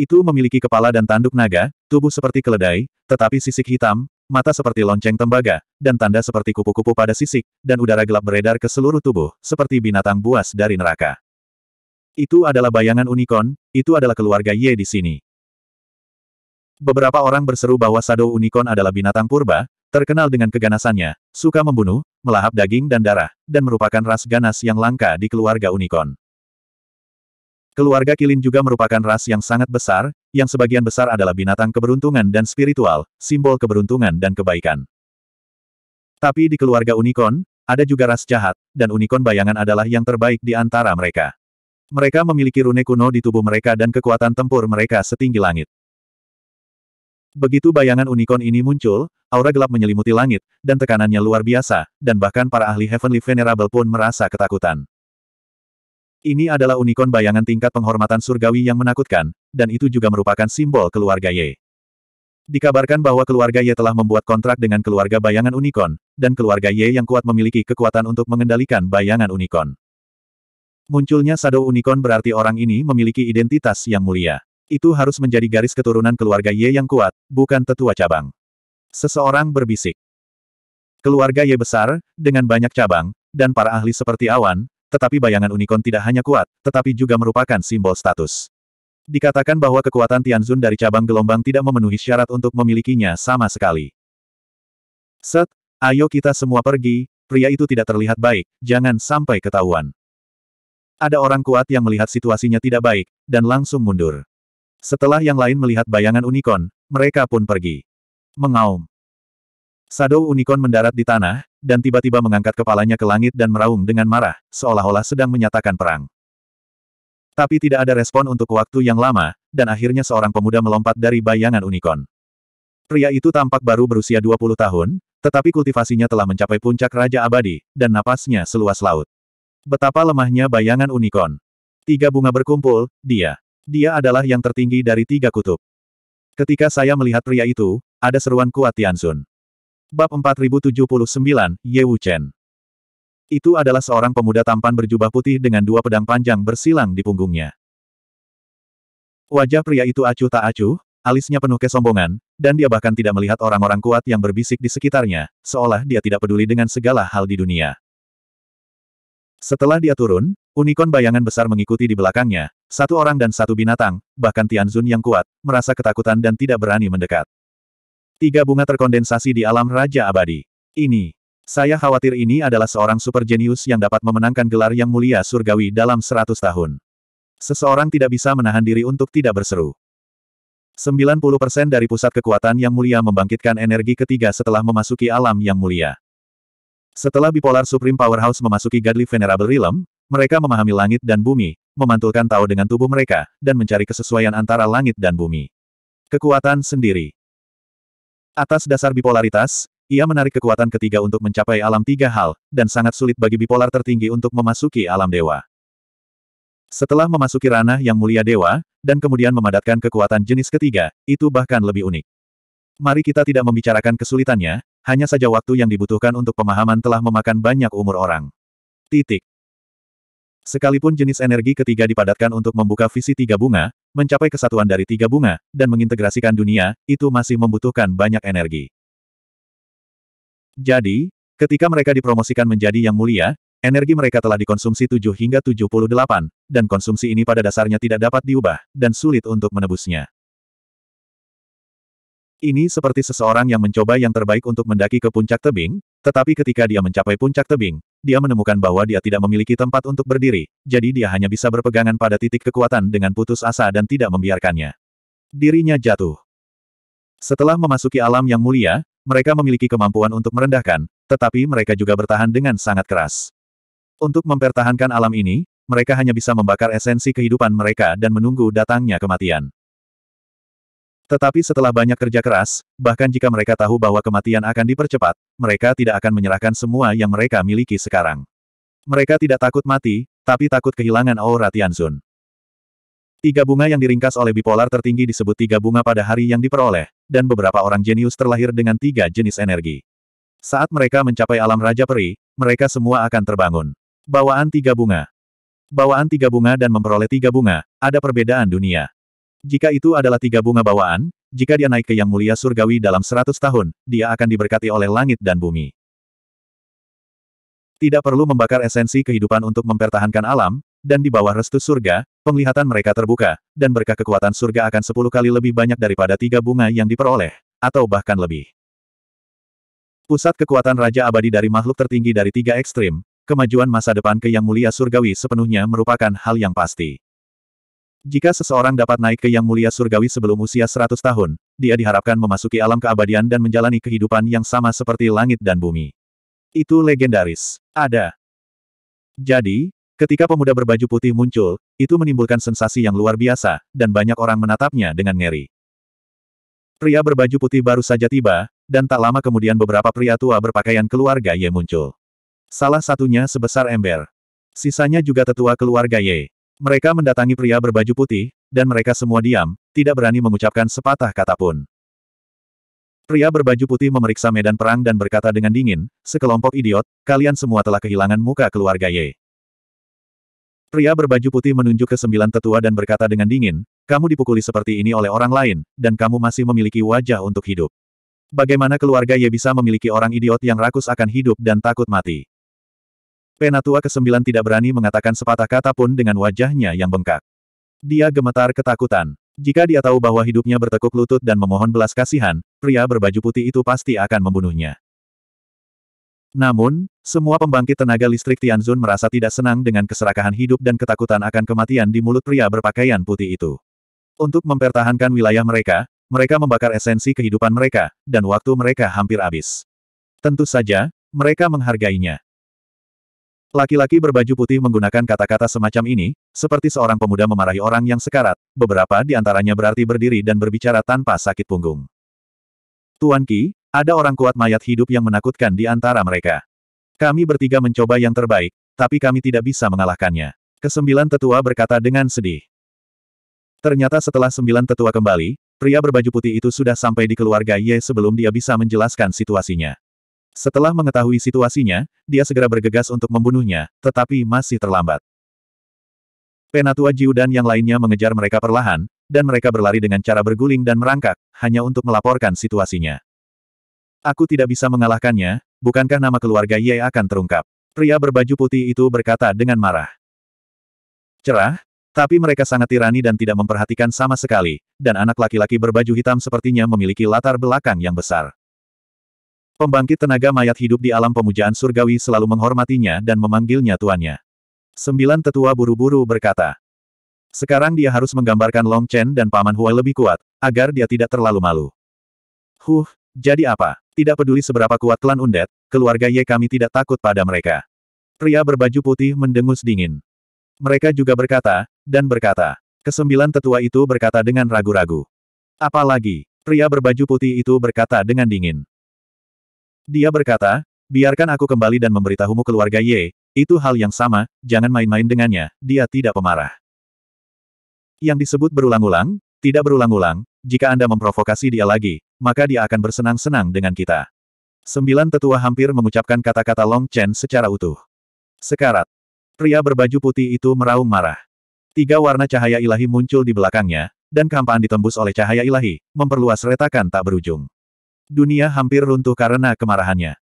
Itu memiliki kepala dan tanduk naga, tubuh seperti keledai, tetapi sisik hitam, mata seperti lonceng tembaga, dan tanda seperti kupu-kupu pada sisik, dan udara gelap beredar ke seluruh tubuh, seperti binatang buas dari neraka. Itu adalah bayangan unicorn, itu adalah keluarga Ye di sini. Beberapa orang berseru bahwa Shadow Unicorn adalah binatang purba, terkenal dengan keganasannya, suka membunuh, melahap daging dan darah, dan merupakan ras ganas yang langka di keluarga unicorn. Keluarga Kilin juga merupakan ras yang sangat besar, yang sebagian besar adalah binatang keberuntungan dan spiritual, simbol keberuntungan dan kebaikan. Tapi di keluarga unicorn, ada juga ras jahat, dan unicorn bayangan adalah yang terbaik di antara mereka. Mereka memiliki rune kuno di tubuh mereka dan kekuatan tempur mereka setinggi langit. Begitu bayangan unicorn ini muncul, aura gelap menyelimuti langit, dan tekanannya luar biasa, dan bahkan para ahli Heavenly Venerable pun merasa ketakutan. Ini adalah unicorn bayangan tingkat penghormatan surgawi yang menakutkan, dan itu juga merupakan simbol keluarga Ye. Dikabarkan bahwa keluarga Ye telah membuat kontrak dengan keluarga bayangan unicorn, dan keluarga Ye yang kuat memiliki kekuatan untuk mengendalikan bayangan unicorn. Munculnya Shadow Unicorn berarti orang ini memiliki identitas yang mulia. Itu harus menjadi garis keturunan keluarga Ye yang kuat, bukan tetua cabang. Seseorang berbisik. Keluarga Ye besar, dengan banyak cabang, dan para ahli seperti awan, tetapi bayangan unicorn tidak hanya kuat, tetapi juga merupakan simbol status. Dikatakan bahwa kekuatan Tianzun dari cabang gelombang tidak memenuhi syarat untuk memilikinya sama sekali. Set, ayo kita semua pergi, pria itu tidak terlihat baik, jangan sampai ketahuan. Ada orang kuat yang melihat situasinya tidak baik, dan langsung mundur. Setelah yang lain melihat bayangan unicorn, mereka pun pergi. Mengaum. Shadow unicorn mendarat di tanah, dan tiba-tiba mengangkat kepalanya ke langit dan meraung dengan marah, seolah-olah sedang menyatakan perang. Tapi tidak ada respon untuk waktu yang lama, dan akhirnya seorang pemuda melompat dari bayangan unicorn. Pria itu tampak baru berusia 20 tahun, tetapi kultivasinya telah mencapai puncak Raja Abadi, dan napasnya seluas laut. Betapa lemahnya bayangan unicorn. Tiga bunga berkumpul, dia. Dia adalah yang tertinggi dari tiga kutub. Ketika saya melihat pria itu, ada seruan kuat Tianzun. Bab 4079, Ye Wu Itu adalah seorang pemuda tampan berjubah putih dengan dua pedang panjang bersilang di punggungnya. Wajah pria itu acuh tak acuh, alisnya penuh kesombongan, dan dia bahkan tidak melihat orang-orang kuat yang berbisik di sekitarnya, seolah dia tidak peduli dengan segala hal di dunia. Setelah dia turun, unicorn bayangan besar mengikuti di belakangnya, satu orang dan satu binatang, bahkan Tianzun yang kuat, merasa ketakutan dan tidak berani mendekat. Tiga bunga terkondensasi di alam Raja Abadi. Ini. Saya khawatir ini adalah seorang super jenius yang dapat memenangkan gelar yang mulia surgawi dalam seratus tahun. Seseorang tidak bisa menahan diri untuk tidak berseru. 90% dari pusat kekuatan yang mulia membangkitkan energi ketiga setelah memasuki alam yang mulia. Setelah Bipolar Supreme Powerhouse memasuki Godly Venerable Realm, mereka memahami langit dan bumi, memantulkan Tao dengan tubuh mereka, dan mencari kesesuaian antara langit dan bumi. Kekuatan sendiri Atas dasar bipolaritas, ia menarik kekuatan ketiga untuk mencapai alam tiga hal, dan sangat sulit bagi bipolar tertinggi untuk memasuki alam dewa. Setelah memasuki ranah yang mulia dewa, dan kemudian memadatkan kekuatan jenis ketiga, itu bahkan lebih unik. Mari kita tidak membicarakan kesulitannya, hanya saja waktu yang dibutuhkan untuk pemahaman telah memakan banyak umur orang. Titik. Sekalipun jenis energi ketiga dipadatkan untuk membuka visi tiga bunga, mencapai kesatuan dari tiga bunga, dan mengintegrasikan dunia, itu masih membutuhkan banyak energi. Jadi, ketika mereka dipromosikan menjadi yang mulia, energi mereka telah dikonsumsi 7 hingga 78, dan konsumsi ini pada dasarnya tidak dapat diubah, dan sulit untuk menebusnya. Ini seperti seseorang yang mencoba yang terbaik untuk mendaki ke puncak tebing, tetapi ketika dia mencapai puncak tebing, dia menemukan bahwa dia tidak memiliki tempat untuk berdiri, jadi dia hanya bisa berpegangan pada titik kekuatan dengan putus asa dan tidak membiarkannya. Dirinya jatuh. Setelah memasuki alam yang mulia, mereka memiliki kemampuan untuk merendahkan, tetapi mereka juga bertahan dengan sangat keras. Untuk mempertahankan alam ini, mereka hanya bisa membakar esensi kehidupan mereka dan menunggu datangnya kematian. Tetapi setelah banyak kerja keras, bahkan jika mereka tahu bahwa kematian akan dipercepat, mereka tidak akan menyerahkan semua yang mereka miliki sekarang. Mereka tidak takut mati, tapi takut kehilangan aura Tianzun. Tiga bunga yang diringkas oleh bipolar tertinggi disebut tiga bunga pada hari yang diperoleh, dan beberapa orang jenius terlahir dengan tiga jenis energi. Saat mereka mencapai alam Raja Peri, mereka semua akan terbangun. Bawaan tiga bunga. Bawaan tiga bunga dan memperoleh tiga bunga, ada perbedaan dunia. Jika itu adalah tiga bunga bawaan, jika dia naik ke Yang Mulia Surgawi dalam seratus tahun, dia akan diberkati oleh langit dan bumi. Tidak perlu membakar esensi kehidupan untuk mempertahankan alam, dan di bawah restu surga, penglihatan mereka terbuka, dan berkah kekuatan surga akan sepuluh kali lebih banyak daripada tiga bunga yang diperoleh, atau bahkan lebih. Pusat kekuatan Raja Abadi dari makhluk tertinggi dari tiga ekstrim, kemajuan masa depan ke Yang Mulia Surgawi sepenuhnya merupakan hal yang pasti. Jika seseorang dapat naik ke Yang Mulia Surgawi sebelum usia 100 tahun, dia diharapkan memasuki alam keabadian dan menjalani kehidupan yang sama seperti langit dan bumi. Itu legendaris. Ada. Jadi, ketika pemuda berbaju putih muncul, itu menimbulkan sensasi yang luar biasa, dan banyak orang menatapnya dengan ngeri. Pria berbaju putih baru saja tiba, dan tak lama kemudian beberapa pria tua berpakaian keluarga Ye muncul. Salah satunya sebesar ember. Sisanya juga tetua keluarga Ye. Mereka mendatangi pria berbaju putih, dan mereka semua diam, tidak berani mengucapkan sepatah kata pun. Pria berbaju putih memeriksa medan perang dan berkata dengan dingin, sekelompok idiot, kalian semua telah kehilangan muka keluarga Ye. Pria berbaju putih menunjuk ke sembilan tetua dan berkata dengan dingin, kamu dipukuli seperti ini oleh orang lain, dan kamu masih memiliki wajah untuk hidup. Bagaimana keluarga Ye bisa memiliki orang idiot yang rakus akan hidup dan takut mati? Penatua ke-9 tidak berani mengatakan sepatah kata pun dengan wajahnya yang bengkak. Dia gemetar ketakutan. Jika dia tahu bahwa hidupnya bertekuk lutut dan memohon belas kasihan, pria berbaju putih itu pasti akan membunuhnya. Namun, semua pembangkit tenaga listrik Tianzun merasa tidak senang dengan keserakahan hidup dan ketakutan akan kematian di mulut pria berpakaian putih itu. Untuk mempertahankan wilayah mereka, mereka membakar esensi kehidupan mereka, dan waktu mereka hampir habis. Tentu saja, mereka menghargainya. Laki-laki berbaju putih menggunakan kata-kata semacam ini, seperti seorang pemuda memarahi orang yang sekarat, beberapa di antaranya berarti berdiri dan berbicara tanpa sakit punggung. Tuan Ki, ada orang kuat mayat hidup yang menakutkan di antara mereka. Kami bertiga mencoba yang terbaik, tapi kami tidak bisa mengalahkannya. Kesembilan tetua berkata dengan sedih. Ternyata setelah sembilan tetua kembali, pria berbaju putih itu sudah sampai di keluarga Ye sebelum dia bisa menjelaskan situasinya. Setelah mengetahui situasinya, dia segera bergegas untuk membunuhnya, tetapi masih terlambat. Penatua Jiu dan yang lainnya mengejar mereka perlahan, dan mereka berlari dengan cara berguling dan merangkak, hanya untuk melaporkan situasinya. Aku tidak bisa mengalahkannya, bukankah nama keluarga Ye akan terungkap? Pria berbaju putih itu berkata dengan marah. Cerah, tapi mereka sangat tirani dan tidak memperhatikan sama sekali, dan anak laki-laki berbaju hitam sepertinya memiliki latar belakang yang besar. Pembangkit tenaga mayat hidup di alam pemujaan surgawi selalu menghormatinya dan memanggilnya tuannya. Sembilan tetua buru-buru berkata. Sekarang dia harus menggambarkan Long Chen dan Paman Hua lebih kuat, agar dia tidak terlalu malu. Huh, jadi apa? Tidak peduli seberapa kuat Klan Undet, keluarga Ye kami tidak takut pada mereka. Pria berbaju putih mendengus dingin. Mereka juga berkata, dan berkata. Kesembilan tetua itu berkata dengan ragu-ragu. Apalagi, pria berbaju putih itu berkata dengan dingin. Dia berkata, biarkan aku kembali dan memberitahumu keluarga Ye, itu hal yang sama, jangan main-main dengannya, dia tidak pemarah. Yang disebut berulang-ulang, tidak berulang-ulang, jika Anda memprovokasi dia lagi, maka dia akan bersenang-senang dengan kita. Sembilan tetua hampir mengucapkan kata-kata Long Chen secara utuh. Sekarat. Pria berbaju putih itu meraung marah. Tiga warna cahaya ilahi muncul di belakangnya, dan kampaan ditembus oleh cahaya ilahi, memperluas retakan tak berujung. Dunia hampir runtuh karena kemarahannya.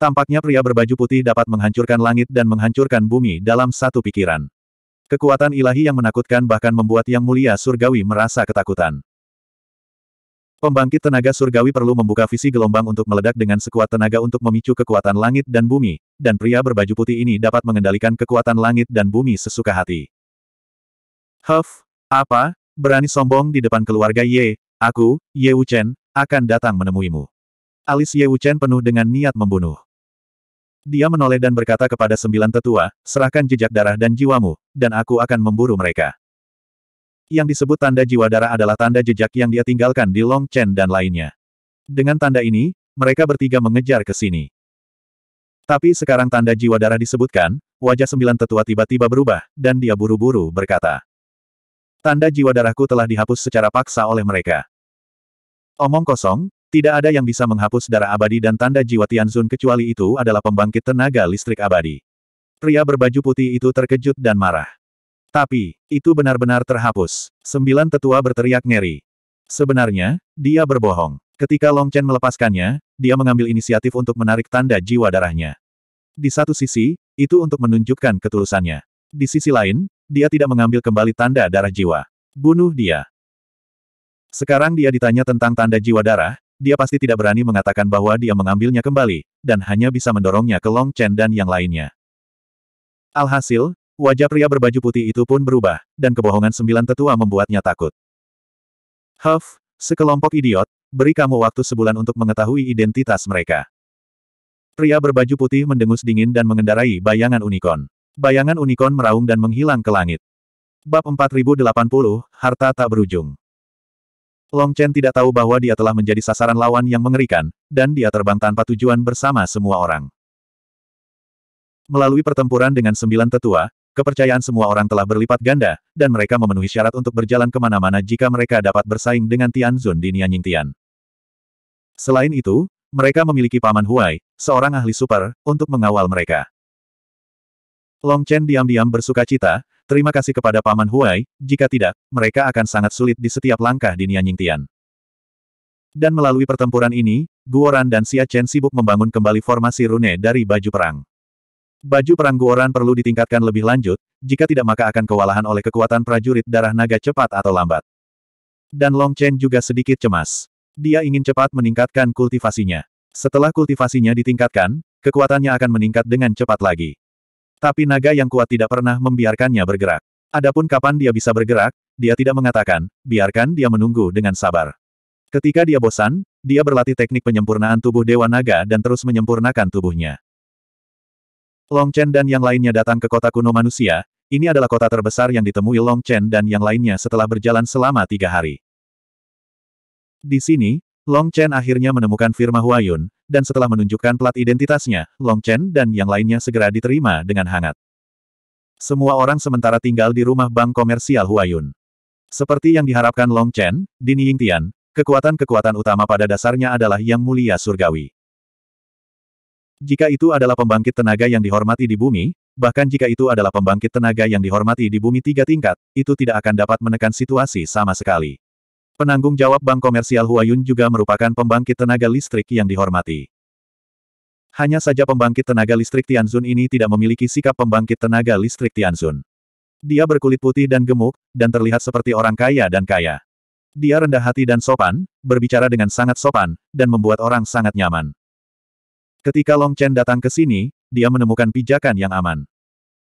Tampaknya pria berbaju putih dapat menghancurkan langit dan menghancurkan bumi dalam satu pikiran. Kekuatan ilahi yang menakutkan bahkan membuat yang mulia surgawi merasa ketakutan. Pembangkit tenaga surgawi perlu membuka visi gelombang untuk meledak dengan sekuat tenaga untuk memicu kekuatan langit dan bumi, dan pria berbaju putih ini dapat mengendalikan kekuatan langit dan bumi sesuka hati. Huff, apa, berani sombong di depan keluarga Ye, aku, Ye Wuchen, akan datang menemuimu. Alis Ye Wuchen penuh dengan niat membunuh. Dia menoleh dan berkata kepada sembilan tetua, serahkan jejak darah dan jiwamu, dan aku akan memburu mereka. Yang disebut tanda jiwa darah adalah tanda jejak yang dia tinggalkan di Long Chen dan lainnya. Dengan tanda ini, mereka bertiga mengejar ke sini. Tapi sekarang tanda jiwa darah disebutkan, wajah sembilan tetua tiba-tiba berubah, dan dia buru-buru berkata. Tanda jiwa darahku telah dihapus secara paksa oleh mereka. Omong kosong, tidak ada yang bisa menghapus darah abadi dan tanda jiwa Tianzun kecuali itu adalah pembangkit tenaga listrik abadi. Pria berbaju putih itu terkejut dan marah. Tapi, itu benar-benar terhapus. Sembilan tetua berteriak ngeri. Sebenarnya, dia berbohong. Ketika Long Chen melepaskannya, dia mengambil inisiatif untuk menarik tanda jiwa darahnya. Di satu sisi, itu untuk menunjukkan ketulusannya. Di sisi lain, dia tidak mengambil kembali tanda darah jiwa. Bunuh dia. Sekarang dia ditanya tentang tanda jiwa darah, dia pasti tidak berani mengatakan bahwa dia mengambilnya kembali, dan hanya bisa mendorongnya ke Long Chen dan yang lainnya. Alhasil, wajah pria berbaju putih itu pun berubah, dan kebohongan sembilan tetua membuatnya takut. Huff, sekelompok idiot, beri kamu waktu sebulan untuk mengetahui identitas mereka. Pria berbaju putih mendengus dingin dan mengendarai bayangan unicorn. Bayangan unicorn meraung dan menghilang ke langit. Bab 4080, Harta Tak Berujung Long Chen tidak tahu bahwa dia telah menjadi sasaran lawan yang mengerikan, dan dia terbang tanpa tujuan bersama semua orang. Melalui pertempuran dengan sembilan tetua, kepercayaan semua orang telah berlipat ganda, dan mereka memenuhi syarat untuk berjalan kemana-mana jika mereka dapat bersaing dengan Tian Zun di Tian. Selain itu, mereka memiliki Paman Huai, seorang ahli super, untuk mengawal mereka. Long Chen diam-diam bersuka cita, Terima kasih kepada Paman Huai, jika tidak, mereka akan sangat sulit di setiap langkah di Nianying Dan melalui pertempuran ini, Guoran dan Xia Chen sibuk membangun kembali formasi rune dari baju perang. Baju perang Guoran perlu ditingkatkan lebih lanjut, jika tidak maka akan kewalahan oleh kekuatan prajurit darah naga cepat atau lambat. Dan Long Chen juga sedikit cemas. Dia ingin cepat meningkatkan kultivasinya. Setelah kultivasinya ditingkatkan, kekuatannya akan meningkat dengan cepat lagi. Tapi naga yang kuat tidak pernah membiarkannya bergerak. Adapun kapan dia bisa bergerak, dia tidak mengatakan, biarkan dia menunggu dengan sabar. Ketika dia bosan, dia berlatih teknik penyempurnaan tubuh Dewa Naga dan terus menyempurnakan tubuhnya. Long Chen dan yang lainnya datang ke kota kuno manusia, ini adalah kota terbesar yang ditemui Long Chen dan yang lainnya setelah berjalan selama tiga hari. Di sini, Long Chen akhirnya menemukan firma Huayun, dan setelah menunjukkan plat identitasnya, Long Chen dan yang lainnya segera diterima dengan hangat. Semua orang sementara tinggal di rumah bank komersial Huayun. Seperti yang diharapkan Long Chen, Ying Tian, kekuatan-kekuatan utama pada dasarnya adalah yang mulia surgawi. Jika itu adalah pembangkit tenaga yang dihormati di bumi, bahkan jika itu adalah pembangkit tenaga yang dihormati di bumi tiga tingkat, itu tidak akan dapat menekan situasi sama sekali. Penanggung jawab bank komersial Huayun juga merupakan pembangkit tenaga listrik yang dihormati. Hanya saja pembangkit tenaga listrik Tianzun ini tidak memiliki sikap pembangkit tenaga listrik Tianzun. Dia berkulit putih dan gemuk, dan terlihat seperti orang kaya dan kaya. Dia rendah hati dan sopan, berbicara dengan sangat sopan, dan membuat orang sangat nyaman. Ketika Long Chen datang ke sini, dia menemukan pijakan yang aman.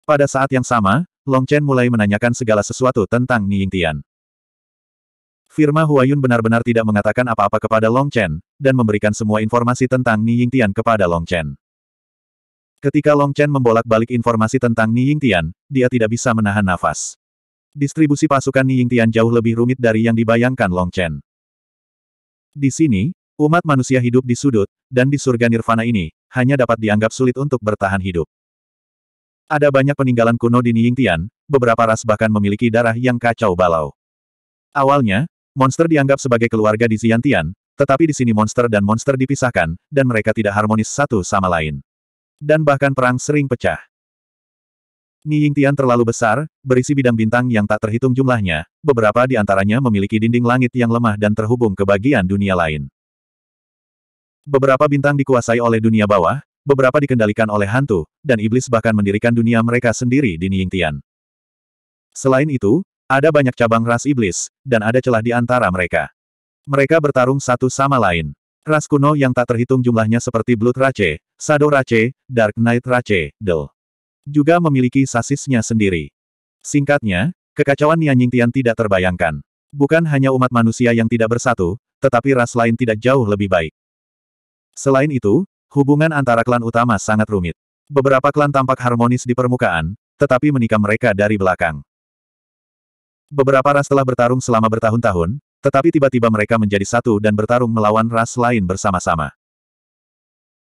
Pada saat yang sama, Long Chen mulai menanyakan segala sesuatu tentang Niying Tian. Firma Huayun benar-benar tidak mengatakan apa-apa kepada Long Chen, dan memberikan semua informasi tentang Ni Tian kepada Long Chen. Ketika Long Chen membolak-balik informasi tentang Ni Tian, dia tidak bisa menahan nafas. Distribusi pasukan Ni Tian jauh lebih rumit dari yang dibayangkan Long Chen. Di sini, umat manusia hidup di sudut, dan di surga nirvana ini, hanya dapat dianggap sulit untuk bertahan hidup. Ada banyak peninggalan kuno di Ni Tian, beberapa ras bahkan memiliki darah yang kacau balau. Awalnya, Monster dianggap sebagai keluarga di Ziantian, tetapi di sini monster dan monster dipisahkan, dan mereka tidak harmonis satu sama lain. Dan bahkan perang sering pecah. Ying Tian terlalu besar, berisi bidang bintang yang tak terhitung jumlahnya, beberapa di antaranya memiliki dinding langit yang lemah dan terhubung ke bagian dunia lain. Beberapa bintang dikuasai oleh dunia bawah, beberapa dikendalikan oleh hantu, dan iblis bahkan mendirikan dunia mereka sendiri di Ying Tian. Selain itu, ada banyak cabang ras iblis, dan ada celah di antara mereka. Mereka bertarung satu sama lain. Ras kuno yang tak terhitung jumlahnya seperti Blood Rache, Shadow Rache, Dark Knight Rache, Del. Juga memiliki sasisnya sendiri. Singkatnya, kekacauan Nian Tian tidak terbayangkan. Bukan hanya umat manusia yang tidak bersatu, tetapi ras lain tidak jauh lebih baik. Selain itu, hubungan antara klan utama sangat rumit. Beberapa klan tampak harmonis di permukaan, tetapi menikam mereka dari belakang. Beberapa ras telah bertarung selama bertahun-tahun, tetapi tiba-tiba mereka menjadi satu dan bertarung melawan ras lain bersama-sama.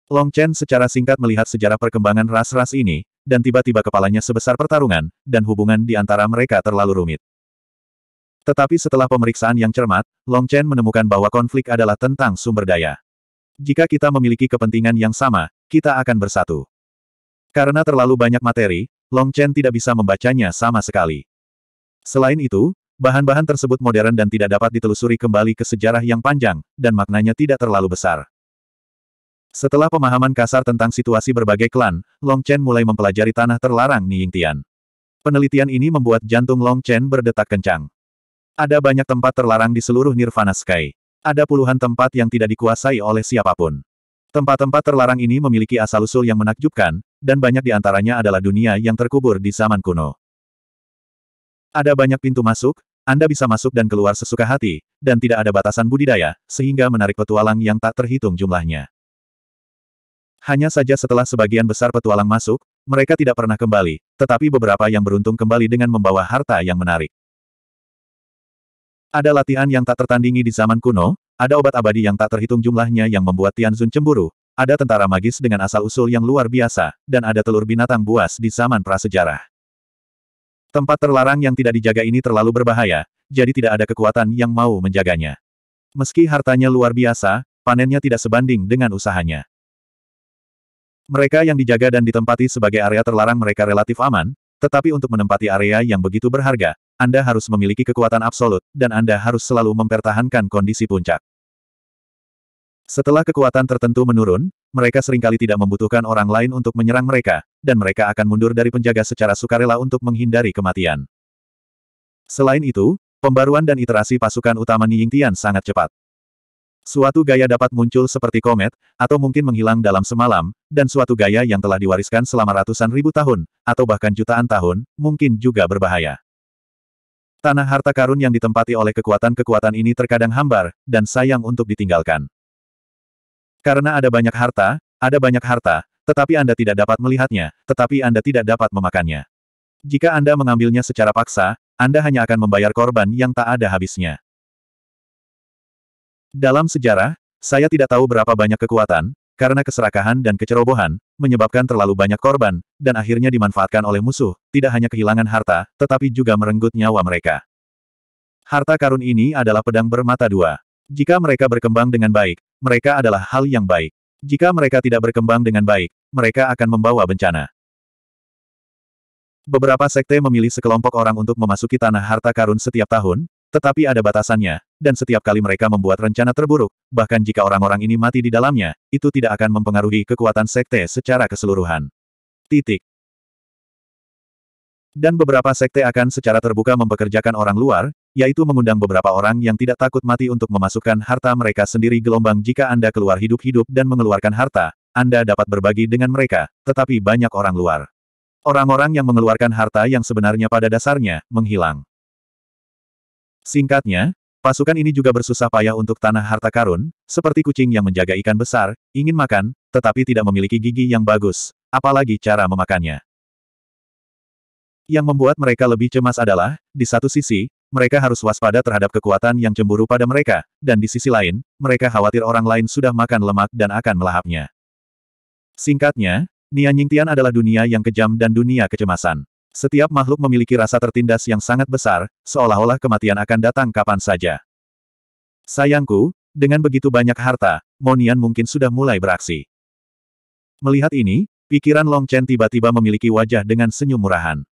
Long Chen secara singkat melihat sejarah perkembangan ras-ras ini, dan tiba-tiba kepalanya sebesar pertarungan, dan hubungan di antara mereka terlalu rumit. Tetapi setelah pemeriksaan yang cermat, Long Chen menemukan bahwa konflik adalah tentang sumber daya. Jika kita memiliki kepentingan yang sama, kita akan bersatu. Karena terlalu banyak materi, Long Chen tidak bisa membacanya sama sekali. Selain itu, bahan-bahan tersebut modern dan tidak dapat ditelusuri kembali ke sejarah yang panjang, dan maknanya tidak terlalu besar. Setelah pemahaman kasar tentang situasi berbagai klan, Long Chen mulai mempelajari tanah terlarang Tian. Penelitian ini membuat jantung Long Chen berdetak kencang. Ada banyak tempat terlarang di seluruh Nirvana Sky. Ada puluhan tempat yang tidak dikuasai oleh siapapun. Tempat-tempat terlarang ini memiliki asal-usul yang menakjubkan, dan banyak di antaranya adalah dunia yang terkubur di zaman kuno. Ada banyak pintu masuk, Anda bisa masuk dan keluar sesuka hati, dan tidak ada batasan budidaya, sehingga menarik petualang yang tak terhitung jumlahnya. Hanya saja setelah sebagian besar petualang masuk, mereka tidak pernah kembali, tetapi beberapa yang beruntung kembali dengan membawa harta yang menarik. Ada latihan yang tak tertandingi di zaman kuno, ada obat abadi yang tak terhitung jumlahnya yang membuat Tianzun cemburu, ada tentara magis dengan asal-usul yang luar biasa, dan ada telur binatang buas di zaman prasejarah. Tempat terlarang yang tidak dijaga ini terlalu berbahaya, jadi tidak ada kekuatan yang mau menjaganya. Meski hartanya luar biasa, panennya tidak sebanding dengan usahanya. Mereka yang dijaga dan ditempati sebagai area terlarang mereka relatif aman, tetapi untuk menempati area yang begitu berharga, Anda harus memiliki kekuatan absolut, dan Anda harus selalu mempertahankan kondisi puncak. Setelah kekuatan tertentu menurun, mereka seringkali tidak membutuhkan orang lain untuk menyerang mereka, dan mereka akan mundur dari penjaga secara sukarela untuk menghindari kematian. Selain itu, pembaruan dan iterasi pasukan utama Tian sangat cepat. Suatu gaya dapat muncul seperti komet, atau mungkin menghilang dalam semalam, dan suatu gaya yang telah diwariskan selama ratusan ribu tahun, atau bahkan jutaan tahun, mungkin juga berbahaya. Tanah harta karun yang ditempati oleh kekuatan-kekuatan ini terkadang hambar, dan sayang untuk ditinggalkan. Karena ada banyak harta, ada banyak harta, tetapi Anda tidak dapat melihatnya, tetapi Anda tidak dapat memakannya. Jika Anda mengambilnya secara paksa, Anda hanya akan membayar korban yang tak ada habisnya. Dalam sejarah, saya tidak tahu berapa banyak kekuatan, karena keserakahan dan kecerobohan, menyebabkan terlalu banyak korban, dan akhirnya dimanfaatkan oleh musuh, tidak hanya kehilangan harta, tetapi juga merenggut nyawa mereka. Harta karun ini adalah pedang bermata dua. Jika mereka berkembang dengan baik, mereka adalah hal yang baik. Jika mereka tidak berkembang dengan baik, mereka akan membawa bencana. Beberapa sekte memilih sekelompok orang untuk memasuki tanah harta karun setiap tahun, tetapi ada batasannya, dan setiap kali mereka membuat rencana terburuk, bahkan jika orang-orang ini mati di dalamnya, itu tidak akan mempengaruhi kekuatan sekte secara keseluruhan. Titik. Dan beberapa sekte akan secara terbuka mempekerjakan orang luar, yaitu mengundang beberapa orang yang tidak takut mati untuk memasukkan harta mereka sendiri gelombang jika Anda keluar hidup-hidup dan mengeluarkan harta, Anda dapat berbagi dengan mereka, tetapi banyak orang luar. Orang-orang yang mengeluarkan harta yang sebenarnya pada dasarnya, menghilang. Singkatnya, pasukan ini juga bersusah payah untuk tanah harta karun, seperti kucing yang menjaga ikan besar, ingin makan, tetapi tidak memiliki gigi yang bagus, apalagi cara memakannya. Yang membuat mereka lebih cemas adalah, di satu sisi, mereka harus waspada terhadap kekuatan yang cemburu pada mereka, dan di sisi lain, mereka khawatir orang lain sudah makan lemak dan akan melahapnya. Singkatnya, Nia Nyingtian adalah dunia yang kejam dan dunia kecemasan. Setiap makhluk memiliki rasa tertindas yang sangat besar, seolah-olah kematian akan datang kapan saja. Sayangku, dengan begitu banyak harta, Monian mungkin sudah mulai beraksi. Melihat ini, pikiran Long Chen tiba-tiba memiliki wajah dengan senyum murahan.